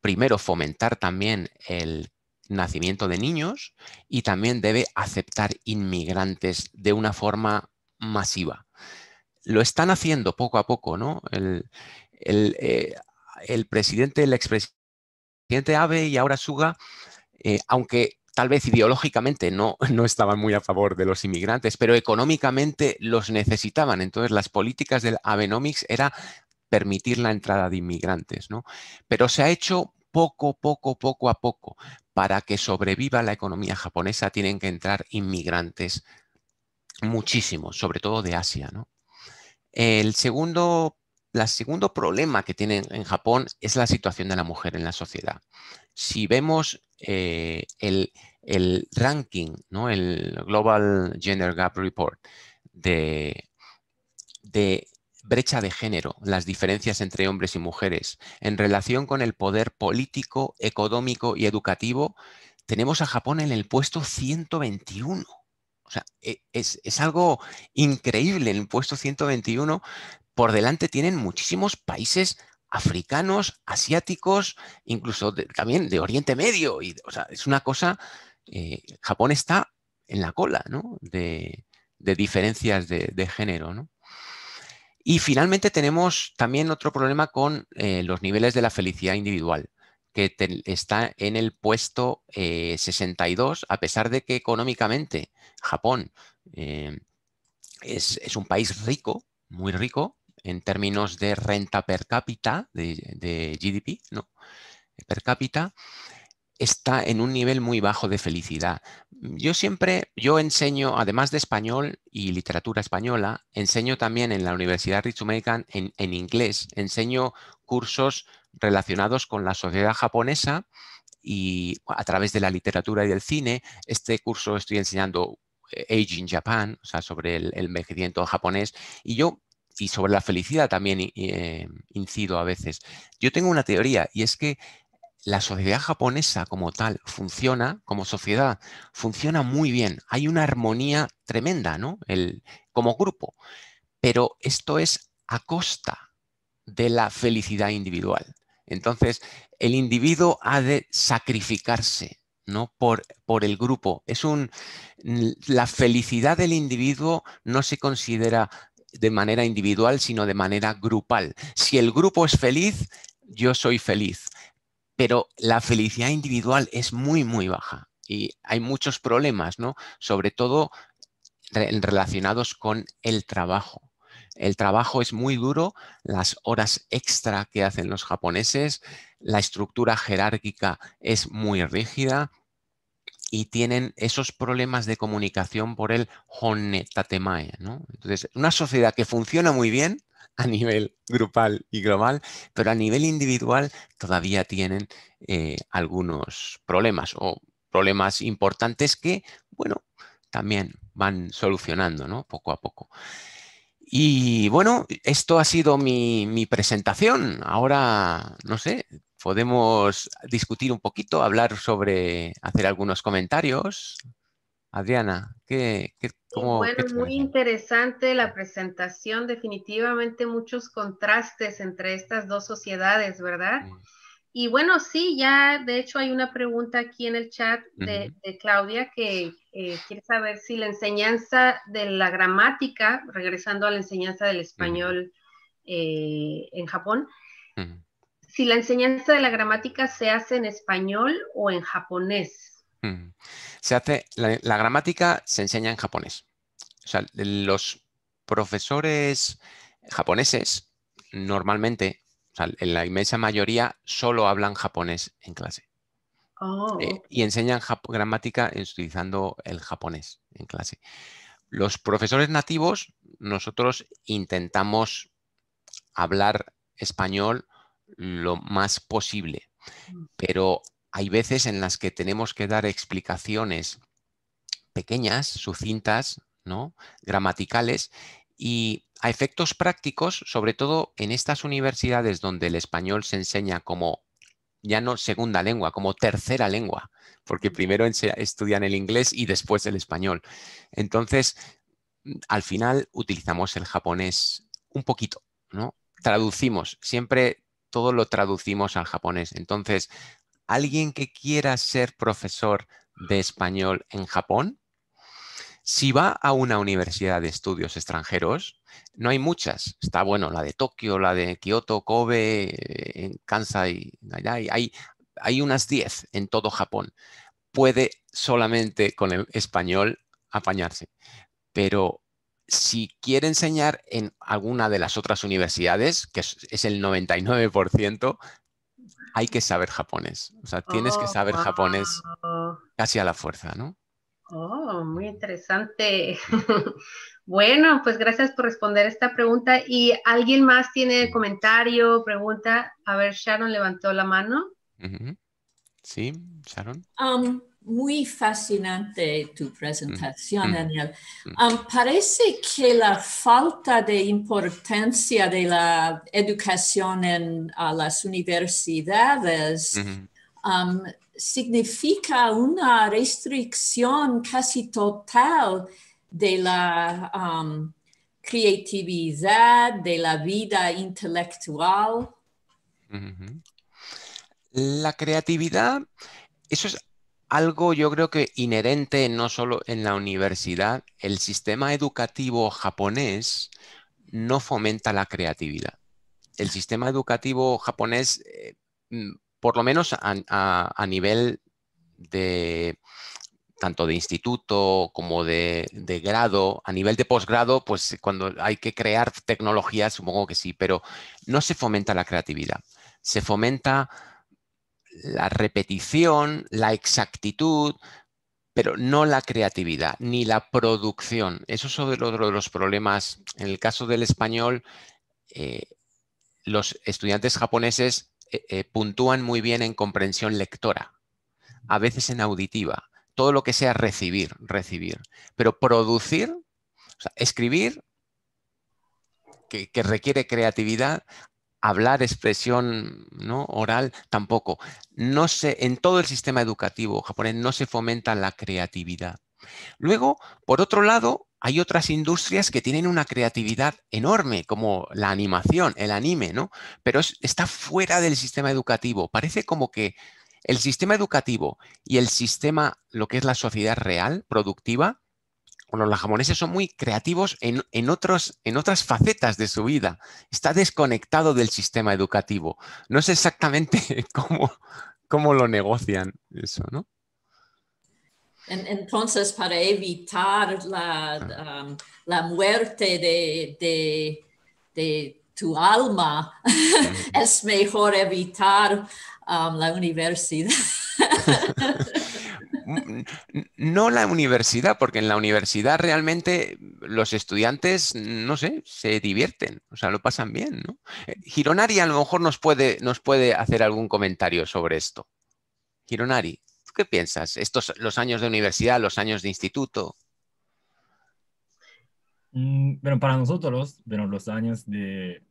primero fomentar también el nacimiento de niños y también debe aceptar inmigrantes de una forma masiva. Lo están haciendo poco a poco, ¿no? El, eh, presidente, el expresidente Abe y ahora Suga, eh, aunque tal vez ideológicamente no, no estaban muy a favor de los inmigrantes, pero económicamente los necesitaban. Entonces las políticas del Abenomics era permitir la entrada de inmigrantes, ¿no? Pero se ha hecho poco, poco, poco a poco. Para que sobreviva la economía japonesa tienen que entrar inmigrantes muchísimos, sobre todo de Asia. El segundo, la segundo problema que tienen en Japón es la situación de la mujer en la sociedad. Si vemos eh, el, el, ranking, ¿no? el Global Gender Gap Report de, de brecha de género, las diferencias entre hombres y mujeres, en relación con el poder político, económico y educativo, tenemos a Japón en el puesto 121. O sea, e, es, algo increíble en el puesto 121. Por delante tienen muchísimos países africanos, asiáticos, incluso también de Oriente Medio. o sea, es una cosa, eh, Japón está en la cola, De, diferencias de, de género, ¿no? Y finalmente tenemos también otro problema con eh, los niveles de la felicidad individual, que está en el puesto 62, eh, a pesar de que económicamente Japón eh, es, un país rico, muy rico, en términos de renta per cápita, de, de GDP, ¿no? per cápita, está en un nivel muy bajo de felicidad. Yo siempre, yo enseño, además de español y literatura española, enseño también en la Universidad Ritsumeikan en, en inglés, enseño cursos relacionados con la sociedad japonesa y a través de la literatura y del cine. Este curso estoy enseñando eh, Aging Japan, o sea, sobre el, el envejecimiento japonés, y yo y sobre la felicidad también eh, incido a veces. Yo tengo una teoría y es que la sociedad japonesa como tal funciona, como sociedad, funciona muy bien. Hay una armonía tremenda, ¿no? como grupo. Pero esto es a costa de la felicidad individual. Entonces, el individuo ha de sacrificarse, ¿no? Por, por el grupo. Es un, la felicidad del individuo no se considera de manera individual, sino de manera grupal. Si el grupo es feliz, yo soy feliz pero la felicidad individual es muy, muy baja y hay muchos problemas, ¿no? Sobre todo relacionados con el trabajo. El trabajo es muy duro, las horas extra que hacen los japoneses, la estructura jerárquica es muy rígida y tienen esos problemas de comunicación por el honne tatemae. Entonces, una sociedad que funciona muy bien, a nivel grupal y global, pero a nivel individual todavía tienen eh, algunos problemas o problemas importantes que, bueno, también van solucionando poco a poco. Y bueno, esto ha sido mi, mi, presentación. Ahora, no sé, podemos discutir un poquito, hablar sobre, hacer algunos comentarios. Adriana, ¿qué, Bueno, muy interesante la presentación, definitivamente muchos contrastes entre estas dos sociedades, ¿verdad? Y bueno, sí, ya de hecho hay una pregunta aquí en el chat de, Claudia que eh, quiere saber si la enseñanza de la gramática, regresando a la enseñanza del español eh, en Japón, si la enseñanza de la gramática se hace en español o en japonés. Mm. Se hace, la, gramática se enseña en japonés. los profesores japoneses normalmente, o sea, en la inmensa mayoría, solo hablan japonés en clase. Oh, eh, y enseñan gramática utilizando el japonés en clase. Los profesores nativos, nosotros intentamos hablar español lo más posible, mm. pero hay veces en las que tenemos que dar explicaciones pequeñas, sucintas, ¿no? gramaticales, y a efectos prácticos, sobre todo en estas universidades donde el español se enseña como ya no segunda lengua, como tercera lengua, porque primero estudian el inglés y después el español. Entonces, al final utilizamos el japonés un poquito, ¿no? Traducimos, siempre todo lo traducimos al japonés. Entonces, alguien que quiera ser profesor de español en Japón, si va a una universidad de estudios extranjeros, no hay muchas. Está, bueno, la de Tokio, la de Kioto, Kobe, eh, en Kansai, hay, hay unas 10 en todo Japón. Puede solamente con el español apañarse. Pero si quiere enseñar en alguna de las otras universidades, que es el 99%, hay que saber japonés. O sea, tienes que oh, saber japonés casi a la fuerza, ¿no? Oh, muy interesante. bueno, pues gracias por responder esta pregunta. ¿Y alguien más tiene comentario, pregunta? A ver, Sharon levantó la mano. Sí, Sharon. Um, muy fascinante tu presentación, mm. Daniel. Mm. Mm. parece que la falta de importancia de la educación en las universidades significa una restricción casi total de la creatividad, de la vida intelectual. La creatividad, eso es algo yo creo que inherente no solo en la universidad, el sistema educativo japonés no fomenta la creatividad. El sistema educativo japonés, eh, mm, por lo menos a, nivel de tanto de instituto como de, de grado, a nivel de posgrado, pues cuando hay que crear tecnología, supongo que sí, pero no se fomenta la creatividad. Se fomenta la repetición, la exactitud, pero no la creatividad ni la producción. Eso es otro de los problemas. En el caso del español, eh, los estudiantes japoneses eh, eh, puntúan muy bien en comprensión lectora, a veces en auditiva, todo lo que sea recibir, recibir. Pero producir, escribir, que requiere creatividad, hablar, expresión ¿no? oral, tampoco. No en todo el sistema educativo japonés no se fomenta la creatividad. Luego, por otro lado, hay otras industrias que tienen una creatividad enorme, como la animación, el anime, ¿no? Pero está fuera del sistema educativo. Parece como que el sistema educativo y el sistema, lo que es la sociedad real, productiva, bueno, los japoneses son muy creativos en, otros, en otras facetas de su vida. Está desconectado del sistema educativo. No sé exactamente cómo, cómo lo negocian eso, ¿no? Entonces, para evitar la, ah. um, muerte de, tu alma, es mejor evitar um, la universidad. no la universidad, porque en la universidad realmente los estudiantes, no sé, se divierten, o sea, lo pasan bien, ¿no? Gironari eh, a lo mejor nos puede, nos puede hacer algún comentario sobre esto. Gironari, qué piensas? Estos, los años de universidad, los años de instituto. Mm, bueno, para nosotros, pero los años de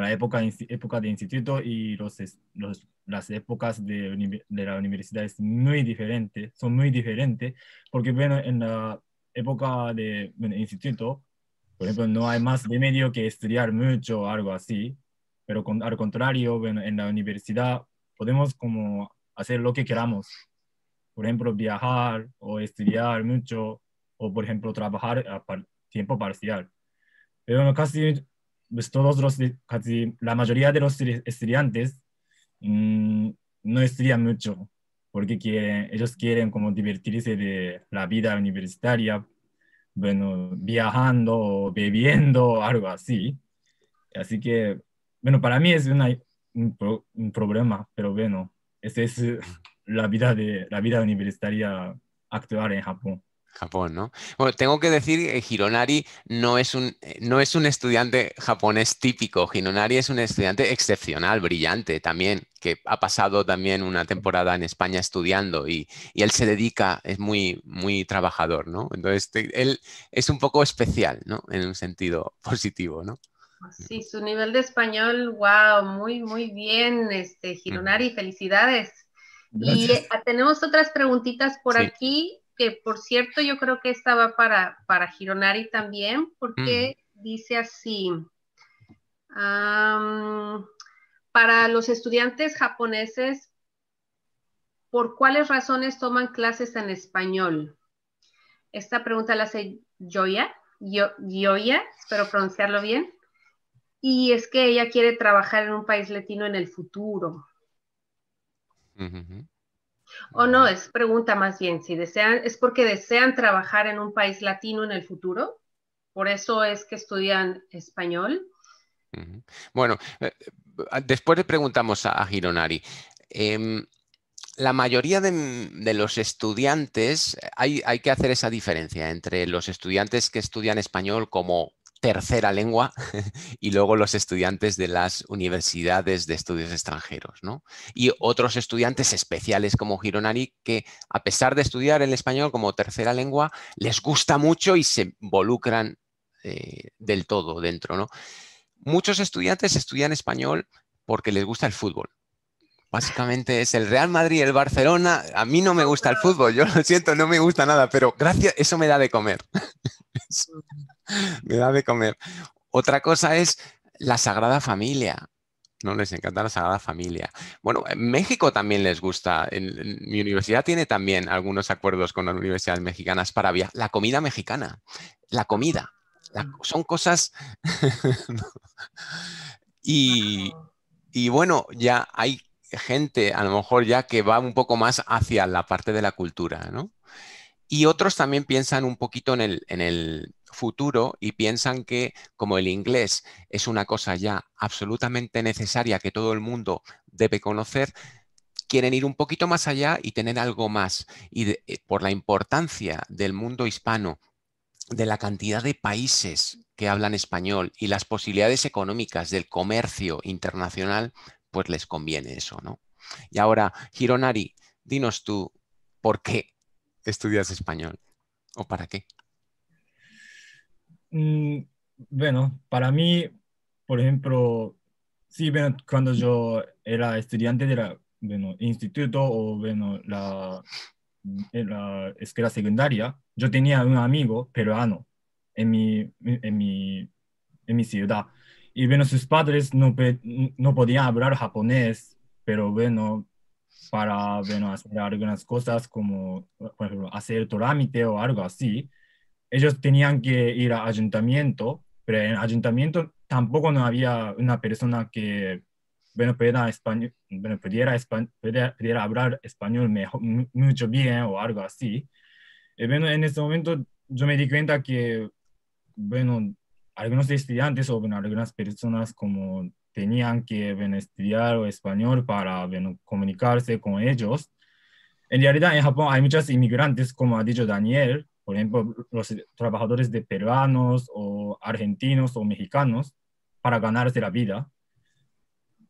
la época, época de instituto y los, los, las épocas de, de la universidad es muy diferente, son muy diferentes, porque bueno, en la época de instituto, por ejemplo, no hay más remedio que estudiar mucho o algo así, pero con, al contrario, bueno, en la universidad podemos como hacer lo que queramos. Por ejemplo, viajar o estudiar mucho o, por ejemplo, trabajar a tiempo parcial. Pero no casi pues todos los, la mayoría de los estudiantes mm, no estudian mucho porque quieren, ellos quieren como divertirse de la vida universitaria, bueno, viajando bebiendo, algo así. Así que, bueno, para mí es un, problema, pero bueno, esa es la vida, de, la vida universitaria actual en Japón. Japón, ¿no? Bueno, tengo que decir que Hironari no es, un, eh, no es un estudiante japonés típico. Hironari es un estudiante excepcional, brillante también, que ha pasado también una temporada en España estudiando y, él se dedica, es muy, muy trabajador, ¿no? Entonces, él es un poco especial, ¿no? En un sentido positivo, ¿no? Pues sí, su nivel de español, wow, muy, muy bien, este, Hironari, felicidades. Y tenemos otras preguntitas por aquí que por cierto yo creo que esta va para, para también, porque mm. dice así, para los estudiantes japoneses, ¿por cuáles razones toman clases en español? Esta pregunta la hace Joya, espero pronunciarlo bien. Y es que ella quiere trabajar en un país latino en el futuro. O no, es pregunta más bien, si desean, es porque desean trabajar en un país latino en el futuro, por eso es que estudian español. Bueno, eh, eh, después le preguntamos a, Gironari. Em, la mayoría de, los estudiantes, eh, hay, que hacer esa diferencia entre los estudiantes que estudian español como tercera lengua y luego los estudiantes de las universidades de estudios extranjeros, ¿no? Y otros estudiantes especiales como Gironari que a pesar de estudiar el español como tercera lengua, les gusta mucho y se involucran eh, del todo dentro, ¿no? Muchos estudiantes estudian español porque les gusta el fútbol. Básicamente es el Real Madrid, el Barcelona. A mí no me gusta el fútbol, yo lo siento, no me gusta nada, pero gracias, eso me da de comer. me da de comer. Otra cosa es la Sagrada Familia. No les encanta la Sagrada Familia. Bueno, en México también les gusta. mi universidad tiene también algunos acuerdos con las universidades mexicanas para La comida mexicana, la comida. Mm. son cosas... y, y bueno, ya hay gente a lo mejor ya que va un poco más hacia la parte de la cultura, ¿no? Y otros también piensan un poquito en el, en el futuro y piensan que como el inglés es una cosa ya absolutamente necesaria que todo el mundo debe conocer, quieren ir un poquito más allá y tener algo más. Y eh, por la importancia del mundo hispano, de la cantidad de países que hablan español y las posibilidades económicas del comercio internacional, pues les conviene eso, ¿no? Y ahora, Gironari, dinos tú, ¿por qué estudias español? ¿O para qué? Mm, bueno, para mí, por ejemplo, sí, cuando yo era estudiante del bueno, instituto o bueno, la, escuela secundaria, yo tenía un amigo peruano en mi, ciudad. Y bueno, sus padres no, no podían hablar japonés, pero bueno, para bueno, hacer algunas cosas como, por ejemplo, hacer trámite o algo así, ellos tenían que ir al ayuntamiento, pero en el ayuntamiento tampoco no había una persona que bueno, pudiera, español, hablar español mucho bien o algo así. en ese momento yo me di cuenta que, bueno, algunos estudiantes o algunas personas como tenían que estudiar español para comunicarse con ellos. En realidad en Japón hay muchos inmigrantes, como ha dicho Daniel, por ejemplo, los trabajadores de peruanos o argentinos o mexicanos para ganarse la vida.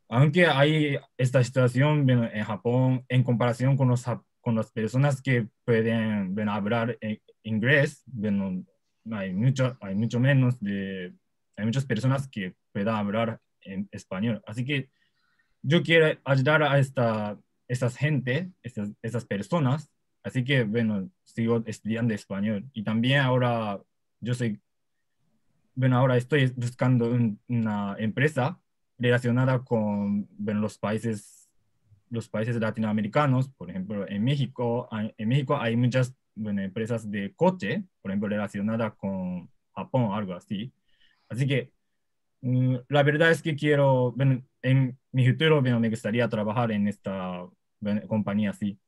Aunque hay esta situación en Japón en comparación con, los, con las personas que pueden hablar e, inglés, hay, mucho, hay mucho menos de, hay muchas personas que pueden hablar en español. Así que yo quiero ayudar a esta, estas gente, estas, esas personas Así que, bueno, sigo estudiando español. Y también ahora yo soy, bueno, ahora estoy buscando una empresa relacionada con bueno, los países los países latinoamericanos, por ejemplo, en México, en México hay muchas bueno, empresas de coche, por ejemplo, relacionadas con Japón, algo así. Así que mm, la verdad es que quiero, bueno, en mi futuro bueno, me gustaría trabajar en esta compañía así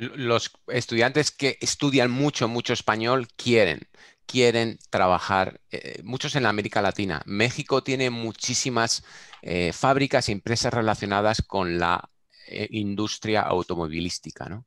los estudiantes que estudian mucho, mucho español quieren, quieren trabajar, eh, muchos en América Latina. México tiene muchísimas eh, fábricas y empresas relacionadas con la eh, industria automovilística, ¿no?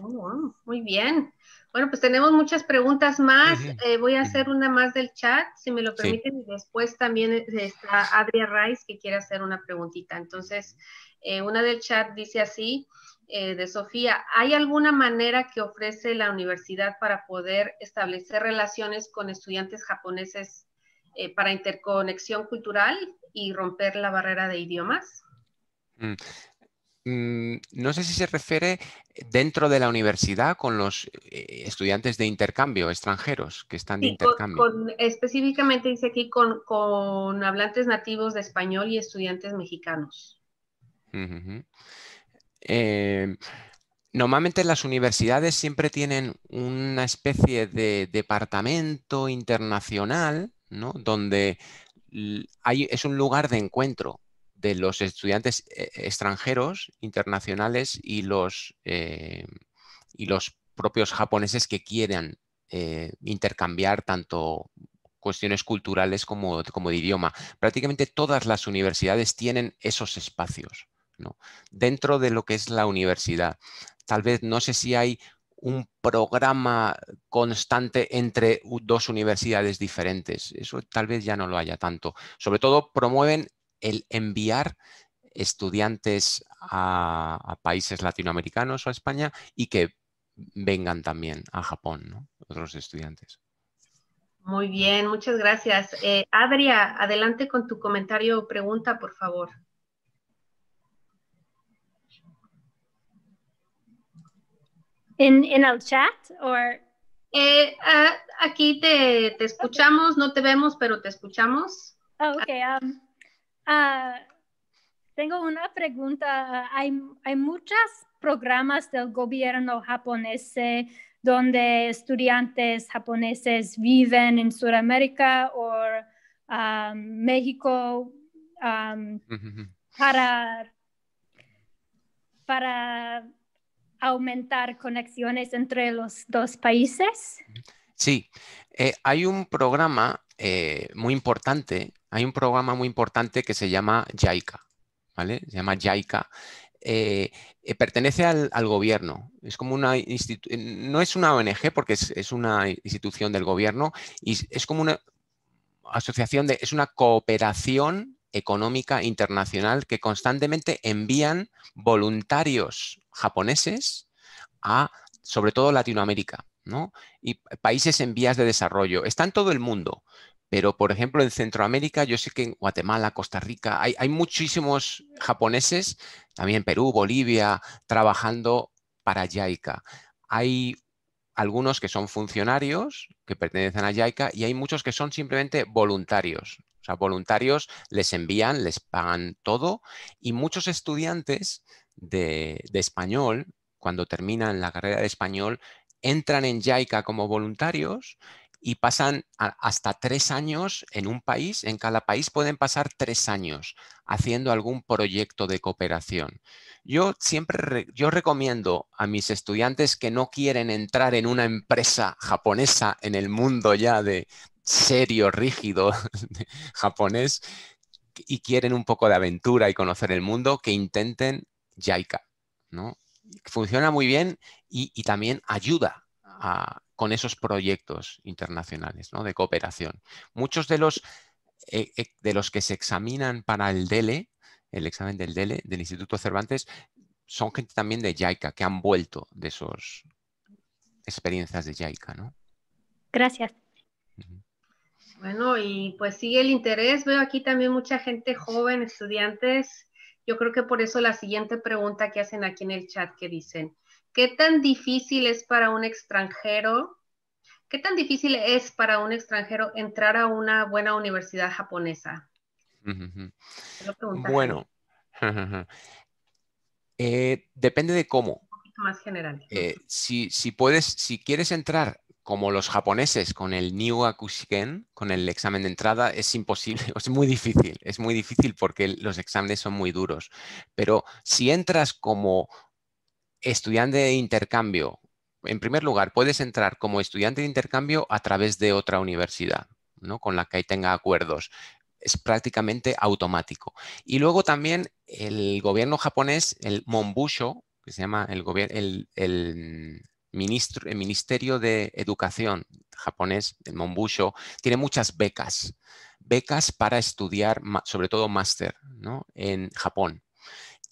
Oh, muy bien. Bueno, pues tenemos muchas preguntas más. Eh, voy a hacer una más del chat, si me lo permiten, y después también eh, está Adria Rice que quiere hacer una preguntita. Entonces, eh, una del chat dice así, de Sofía, ¿hay alguna manera que ofrece la universidad para poder establecer relaciones con estudiantes japoneses para interconexión cultural y romper la barrera de idiomas? Mm, Mm, no sé si se refiere eh, dentro de la universidad con los eh, eh, estudiantes de intercambio extranjeros que están de intercambio. específicamente dice aquí con, hablantes nativos de español y estudiantes mexicanos. normalmente las universidades siempre tienen una especie de departamento internacional, ¿no? Donde es un lugar de encuentro de los estudiantes eh, extranjeros, internacionales y los, eh, y los propios japoneses que quieran eh, intercambiar tanto cuestiones culturales como, como, de idioma. Prácticamente todas las universidades tienen esos espacios dentro de lo que es la universidad. Tal vez no sé si hay un programa constante entre dos universidades diferentes. Eso tal vez ya no lo haya tanto. Sobre todo promueven el enviar estudiantes a, países latinoamericanos o a España y que vengan también a Japón, ¿no? otros estudiantes. Muy bien, muchas gracias. Eh, Adria, adelante con tu comentario o pregunta, por favor. ¿En, el chat? Eh, aquí te, escuchamos, no te vemos, pero te escuchamos. Ah, um, Ah, tengo una pregunta. Hay, muchos programas del gobierno japonés donde estudiantes japoneses viven en Sudamérica o ah, México para, para aumentar conexiones entre los dos países? Sí, eh, hay un programa eh, muy importante hay un programa muy importante que se llama JICA, ¿vale? Se llama JICA. Eh, eh, pertenece al, gobierno. Es como una eh, no es una ONG porque es, una institución del gobierno y es como una asociación de, es una cooperación económica internacional que constantemente envían voluntarios japoneses a, sobre todo Latinoamérica, ¿no? Y países en vías de desarrollo. Está en todo el mundo, pero, por ejemplo, en Centroamérica, yo sé que en Guatemala, Costa Rica, hay, muchísimos japoneses, también Perú, Bolivia, trabajando para JICA. Hay algunos que son funcionarios que pertenecen a JICA y hay muchos que son simplemente voluntarios. O sea, voluntarios les envían, les pagan todo y muchos estudiantes de, de español, cuando terminan la carrera de español, entran en JICA como voluntarios y pasan hasta tres años en un país, en cada país pueden pasar tres años haciendo algún proyecto de cooperación. Yo siempre yo recomiendo a mis estudiantes que no quieren entrar en una empresa japonesa en el mundo ya de serio, rígido japonés y quieren un poco de aventura y conocer el mundo, que intenten Jaika. ¿no? Funciona muy bien y también ayuda a, con esos proyectos internacionales ¿no? de cooperación. Muchos de los, eh, eh, de los que se examinan para el DELE, el examen del DELE, del Instituto Cervantes, son gente también de JICA, que han vuelto de esas experiencias de JICA. ¿no? Gracias. Bueno, y pues sigue el interés. Veo aquí también mucha gente joven, estudiantes. Yo creo que por eso la siguiente pregunta que hacen aquí en el chat que dicen, ¿Qué tan difícil es para un extranjero? ¿Qué tan difícil es para un extranjero entrar a una buena universidad japonesa? Bueno, eh, depende de cómo. Un poquito más general. Eh, si, puedes, si quieres entrar como los japoneses con el New Akushiken, con el examen de entrada, es imposible, es muy difícil, es muy difícil porque los exámenes son muy duros. Pero si entras como estudiante de intercambio. En primer lugar, puedes entrar como estudiante de intercambio a través de otra universidad, ¿no? con la que tenga acuerdos. Es prácticamente automático. Y luego también el gobierno japonés, el Monbusho, que se llama el, el, ministro, el Ministerio de Educación japonés, el Monbusho, tiene muchas becas. Becas para estudiar, sobre todo máster, ¿no? en Japón.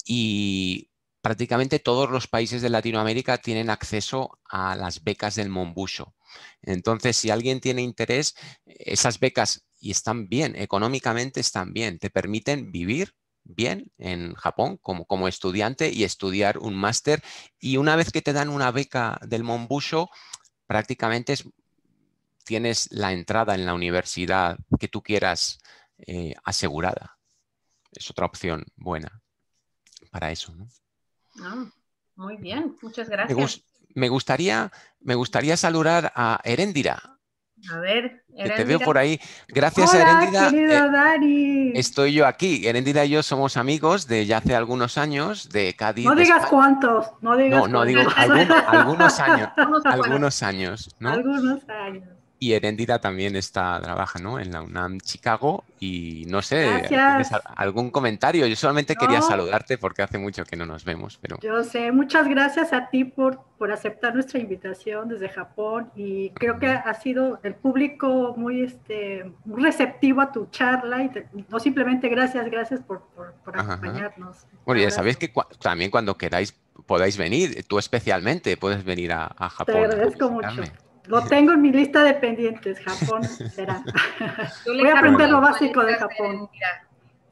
Y prácticamente todos los países de Latinoamérica tienen acceso a las becas del Monbusho. Entonces, si alguien tiene interés, esas becas, y están bien, económicamente están bien, te permiten vivir bien en Japón como, como estudiante y estudiar un máster. Y una vez que te dan una beca del Monbusho, prácticamente tienes la entrada en la universidad que tú quieras eh, asegurada. Es otra opción buena para eso. ¿no? Ah, muy bien, muchas gracias. Me, gustaría, me gustaría saludar a Herendira A ver, te veo por ahí. Gracias Hola, eh, Estoy yo aquí. Herendira y yo somos amigos de ya hace algunos años de Cádiz. No digas cuántos, no digas No, no digo algunos años. Algunos, años, ¿no? Algunos años. Y Erendita también está, trabaja en la UNAM Chicago y no sé, algún comentario? Yo solamente quería saludarte porque hace mucho que no nos vemos. Pero... Yo sé, muchas gracias a ti por, por aceptar nuestra invitación desde Japón y creo que ha sido el público muy, este, receptivo a tu charla y no simplemente gracias, gracias por, acompañarnos. Bueno, ya sabéis que también cuando queráis podáis venir, tú especialmente puedes venir a, Japón. Te agradezco mucho. Lo tengo en mi lista de pendientes, Japón será. Voy a aprender lo básico de Japón.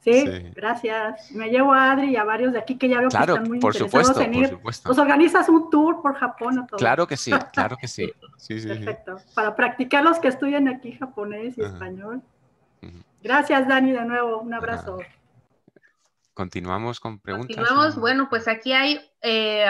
¿Sí? gracias. Me llevo a Adri y a varios de aquí que ya veo que están muy por interesados supuesto, en ir. Por supuesto. ¿Os organizas un tour por Japón o todo? Claro que sí, claro que sí. Perfecto. Para practicar los que estudian aquí japonés y español. Gracias, Dani, de nuevo. Un abrazo. Continuamos con preguntas. Continuamos. Bueno, pues aquí hay, eh,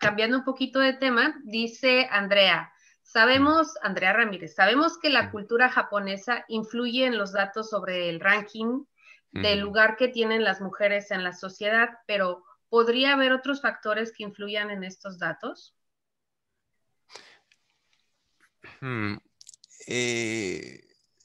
cambiando un poquito de tema, dice Andrea, Sabemos, Andrea Ramírez, sabemos que la cultura japonesa influye en los datos sobre el ranking del lugar que tienen las mujeres en la sociedad, pero ¿podría haber otros factores que influyan en estos datos? Hmm, eh,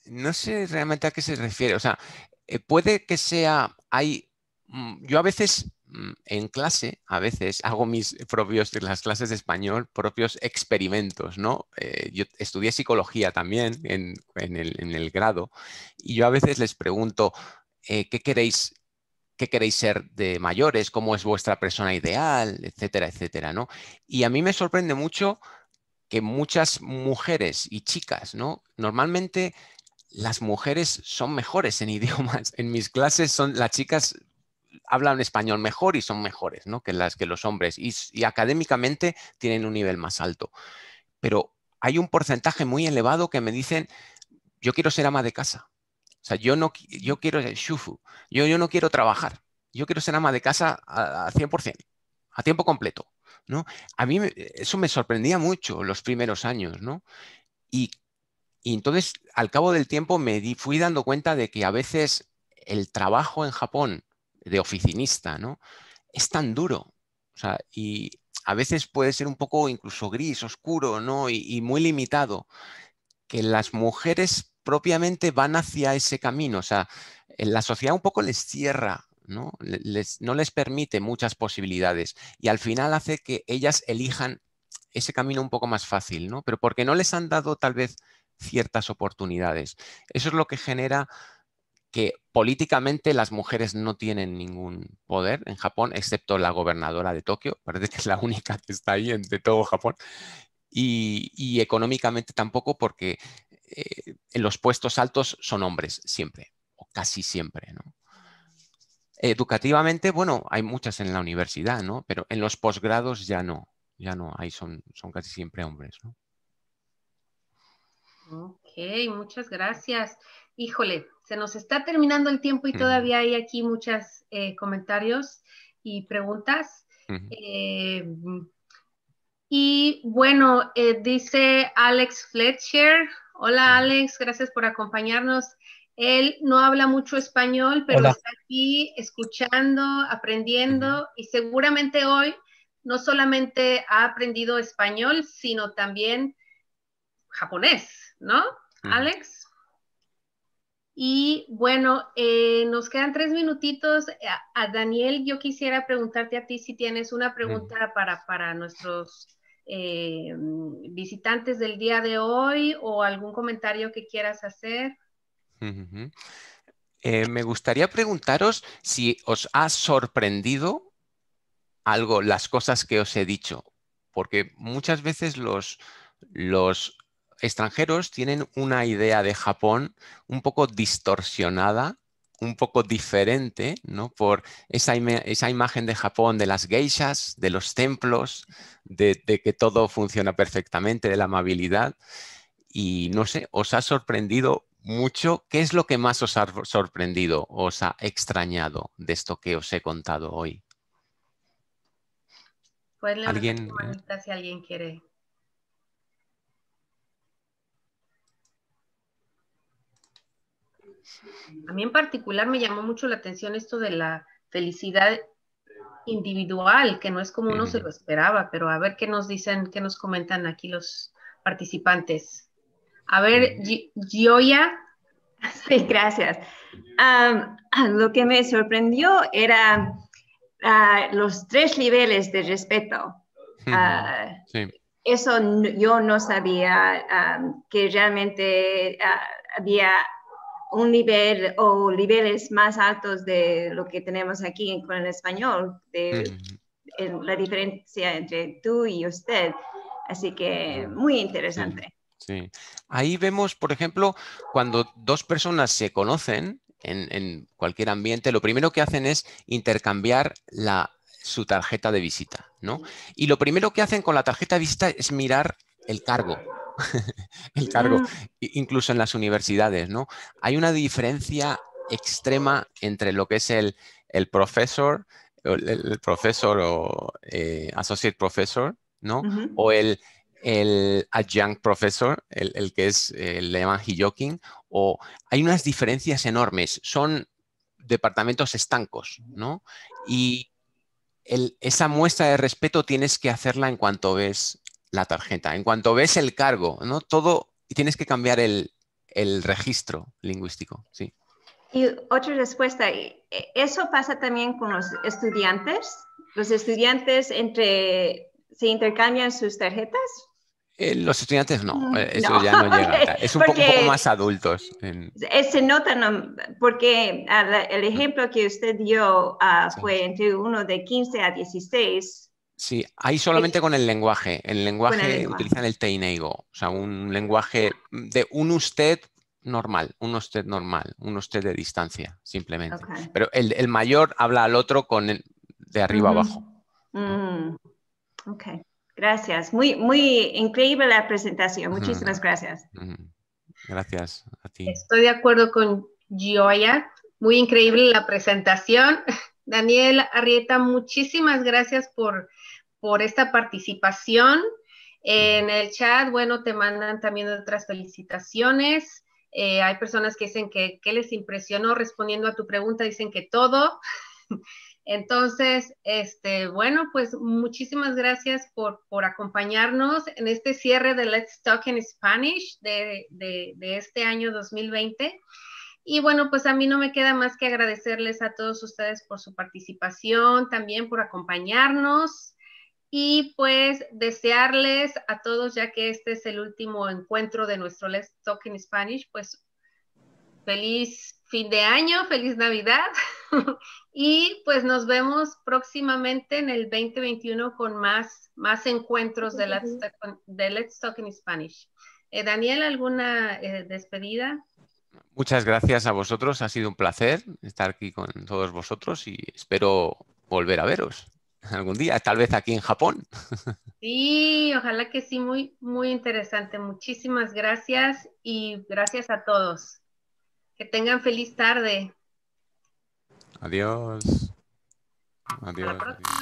no sé realmente a qué se refiere. O sea, eh, puede que sea, hay, mm, yo a veces Mm, en clase a veces hago mis propios, las clases de español, propios experimentos, ¿no? Eh, yo estudié psicología también en, el, grado y yo a veces les pregunto, eh, ¿qué queréis? ¿Qué queréis ser de mayores? ¿Cómo es vuestra persona ideal? Etcétera, etcétera, ¿no? Y a mí me sorprende mucho que muchas mujeres y chicas, ¿no? Normalmente las mujeres son mejores en idiomas. En mis clases son las chicas hablan español mejor y son mejores ¿no? que las que los hombres y, académicamente tienen un nivel más alto. Pero hay un porcentaje muy elevado que me dicen, yo quiero ser ama de casa. O sea, yo, no, yo quiero shufu, yo, yo no quiero trabajar, yo quiero ser ama de casa al 100%, a tiempo completo. ¿no? A mí eso me sorprendía mucho los primeros años, ¿no? Y, y entonces, al cabo del tiempo, me fui dando cuenta de que a veces el trabajo en Japón de oficinista, ¿no? Es tan duro. O sea, y a veces puede ser un poco incluso gris, oscuro, ¿no? Y, muy limitado. Que las mujeres propiamente van hacia ese camino. O sea, la sociedad un poco les cierra ¿no? Les, no les permite muchas posibilidades y al final hace que ellas elijan ese camino un poco más fácil, ¿no? Pero porque no les han dado tal vez ciertas oportunidades. Eso es lo que genera que políticamente las mujeres no tienen ningún poder en Japón, excepto la gobernadora de Tokio, parece que es la única que está ahí en, todo Japón, y, económicamente tampoco porque en eh, los puestos altos son hombres siempre, o casi siempre, ¿no? Educativamente, bueno, hay muchas en la universidad, ¿no? Pero en los posgrados ya no, ya no, ahí son, son casi siempre hombres, ¿no? Ok, muchas gracias. Híjole, se nos está terminando el tiempo y todavía hay aquí muchos eh, comentarios y preguntas. Eh, y bueno, eh, dice Alex Fletcher. Hola Alex, gracias por acompañarnos. Él no habla mucho español, pero está aquí escuchando, aprendiendo y seguramente hoy no solamente ha aprendido español, sino también japonés, ¿no, Alex? Y bueno, eh, nos quedan tres minutitos. Eh, a, Daniel, yo quisiera preguntarte a ti si tienes una pregunta para, nuestros eh, visitantes del día de hoy o algún comentario que quieras hacer. me gustaría preguntaros si os ha sorprendido algo, las cosas que os he dicho, porque muchas veces los, los extranjeros tienen una idea de Japón un poco distorsionada un poco diferente, ¿no? Por esa, esa, imagen de Japón de las geishas, de los templos, de, que todo funciona perfectamente, de la amabilidad. Y no sé, ¿os ha sorprendido mucho? ¿Qué es lo que más os ha sorprendido, os ha extrañado de esto que os he contado hoy? Pues ¿Alguien? si alguien quiere A mí en particular me llamó mucho la atención esto de la felicidad individual, que no es como uno se lo esperaba, pero a ver qué nos dicen, qué nos comentan aquí los participantes. A ver, Gioia. Sí, gracias. lo que me sorprendió era ah, los tres niveles de respeto. Ah, eso yo no sabía que realmente ah, había un nivel o niveles más altos de lo que tenemos aquí con el español, de, la diferencia entre tú y usted. Así que muy interesante. Sí. Ahí vemos, por ejemplo, cuando dos personas se conocen en, en cualquier ambiente, lo primero que hacen es intercambiar la, su tarjeta de visita, ¿no? Y lo primero que hacen con la tarjeta de visita es mirar el cargo, el cargo, mm. incluso en las universidades, ¿no? Hay una diferencia extrema entre lo que es el, profesor, el, profesor o eh, associate professor, ¿no? O el, adjunct professor, el, que es el eh, le llaman o hay unas diferencias enormes, son departamentos estancos, ¿no? Y esa muestra de respeto tienes que hacerla en cuanto ves la tarjeta. En cuanto ves el cargo, ¿no? Todo, y tienes que cambiar el, registro lingüístico, sí. Y otra respuesta, eh, eso pasa también con los estudiantes. Los estudiantes entre, se intercambian sus tarjetas. Eh, los estudiantes no, mm, eh, eso ya no llega. Es un poco, más adultos. En... Se no. porque el ejemplo que usted dio ah, fue entre uno de 15 a 16 Sí, ahí solamente con el lenguaje. el lenguaje, utilizan el teineigo, o sea, un lenguaje de un usted normal, un usted normal, un usted de distancia, simplemente. Pero el, mayor habla al otro con el, de arriba abajo. Mm, ok, gracias. Muy, muy increíble la presentación. Muchísimas gracias. Gracias a ti. Estoy de acuerdo con Gioia. Muy increíble la presentación. Daniel Arrieta, muchísimas gracias por por esta participación. En el chat, bueno, te mandan también otras felicitaciones. Eh, hay personas que dicen que, les impresionó respondiendo a tu pregunta, dicen que todo. Entonces, este, bueno, pues muchísimas gracias por, acompañarnos en este cierre de Let's Talk in Spanish de este año 2020. Y bueno, pues a mí no me queda más que agradecerles a todos ustedes por su participación, también por acompañarnos. Y pues desearles a todos, ya que este es el último encuentro de nuestro Let's Talk in Spanish, pues feliz fin de año, feliz Navidad. y pues nos vemos próximamente en el 2021 con más, más encuentros de Let's, Talk, in Spanish. Eh, Daniel, ¿alguna eh, despedida? Muchas gracias a vosotros, ha sido un placer estar aquí con todos vosotros y espero volver a veros algún día, tal vez aquí en Japón. Sí, ojalá que sí, muy, muy interesante. Muchísimas gracias y gracias a todos. Que tengan feliz tarde. Adiós. Adiós.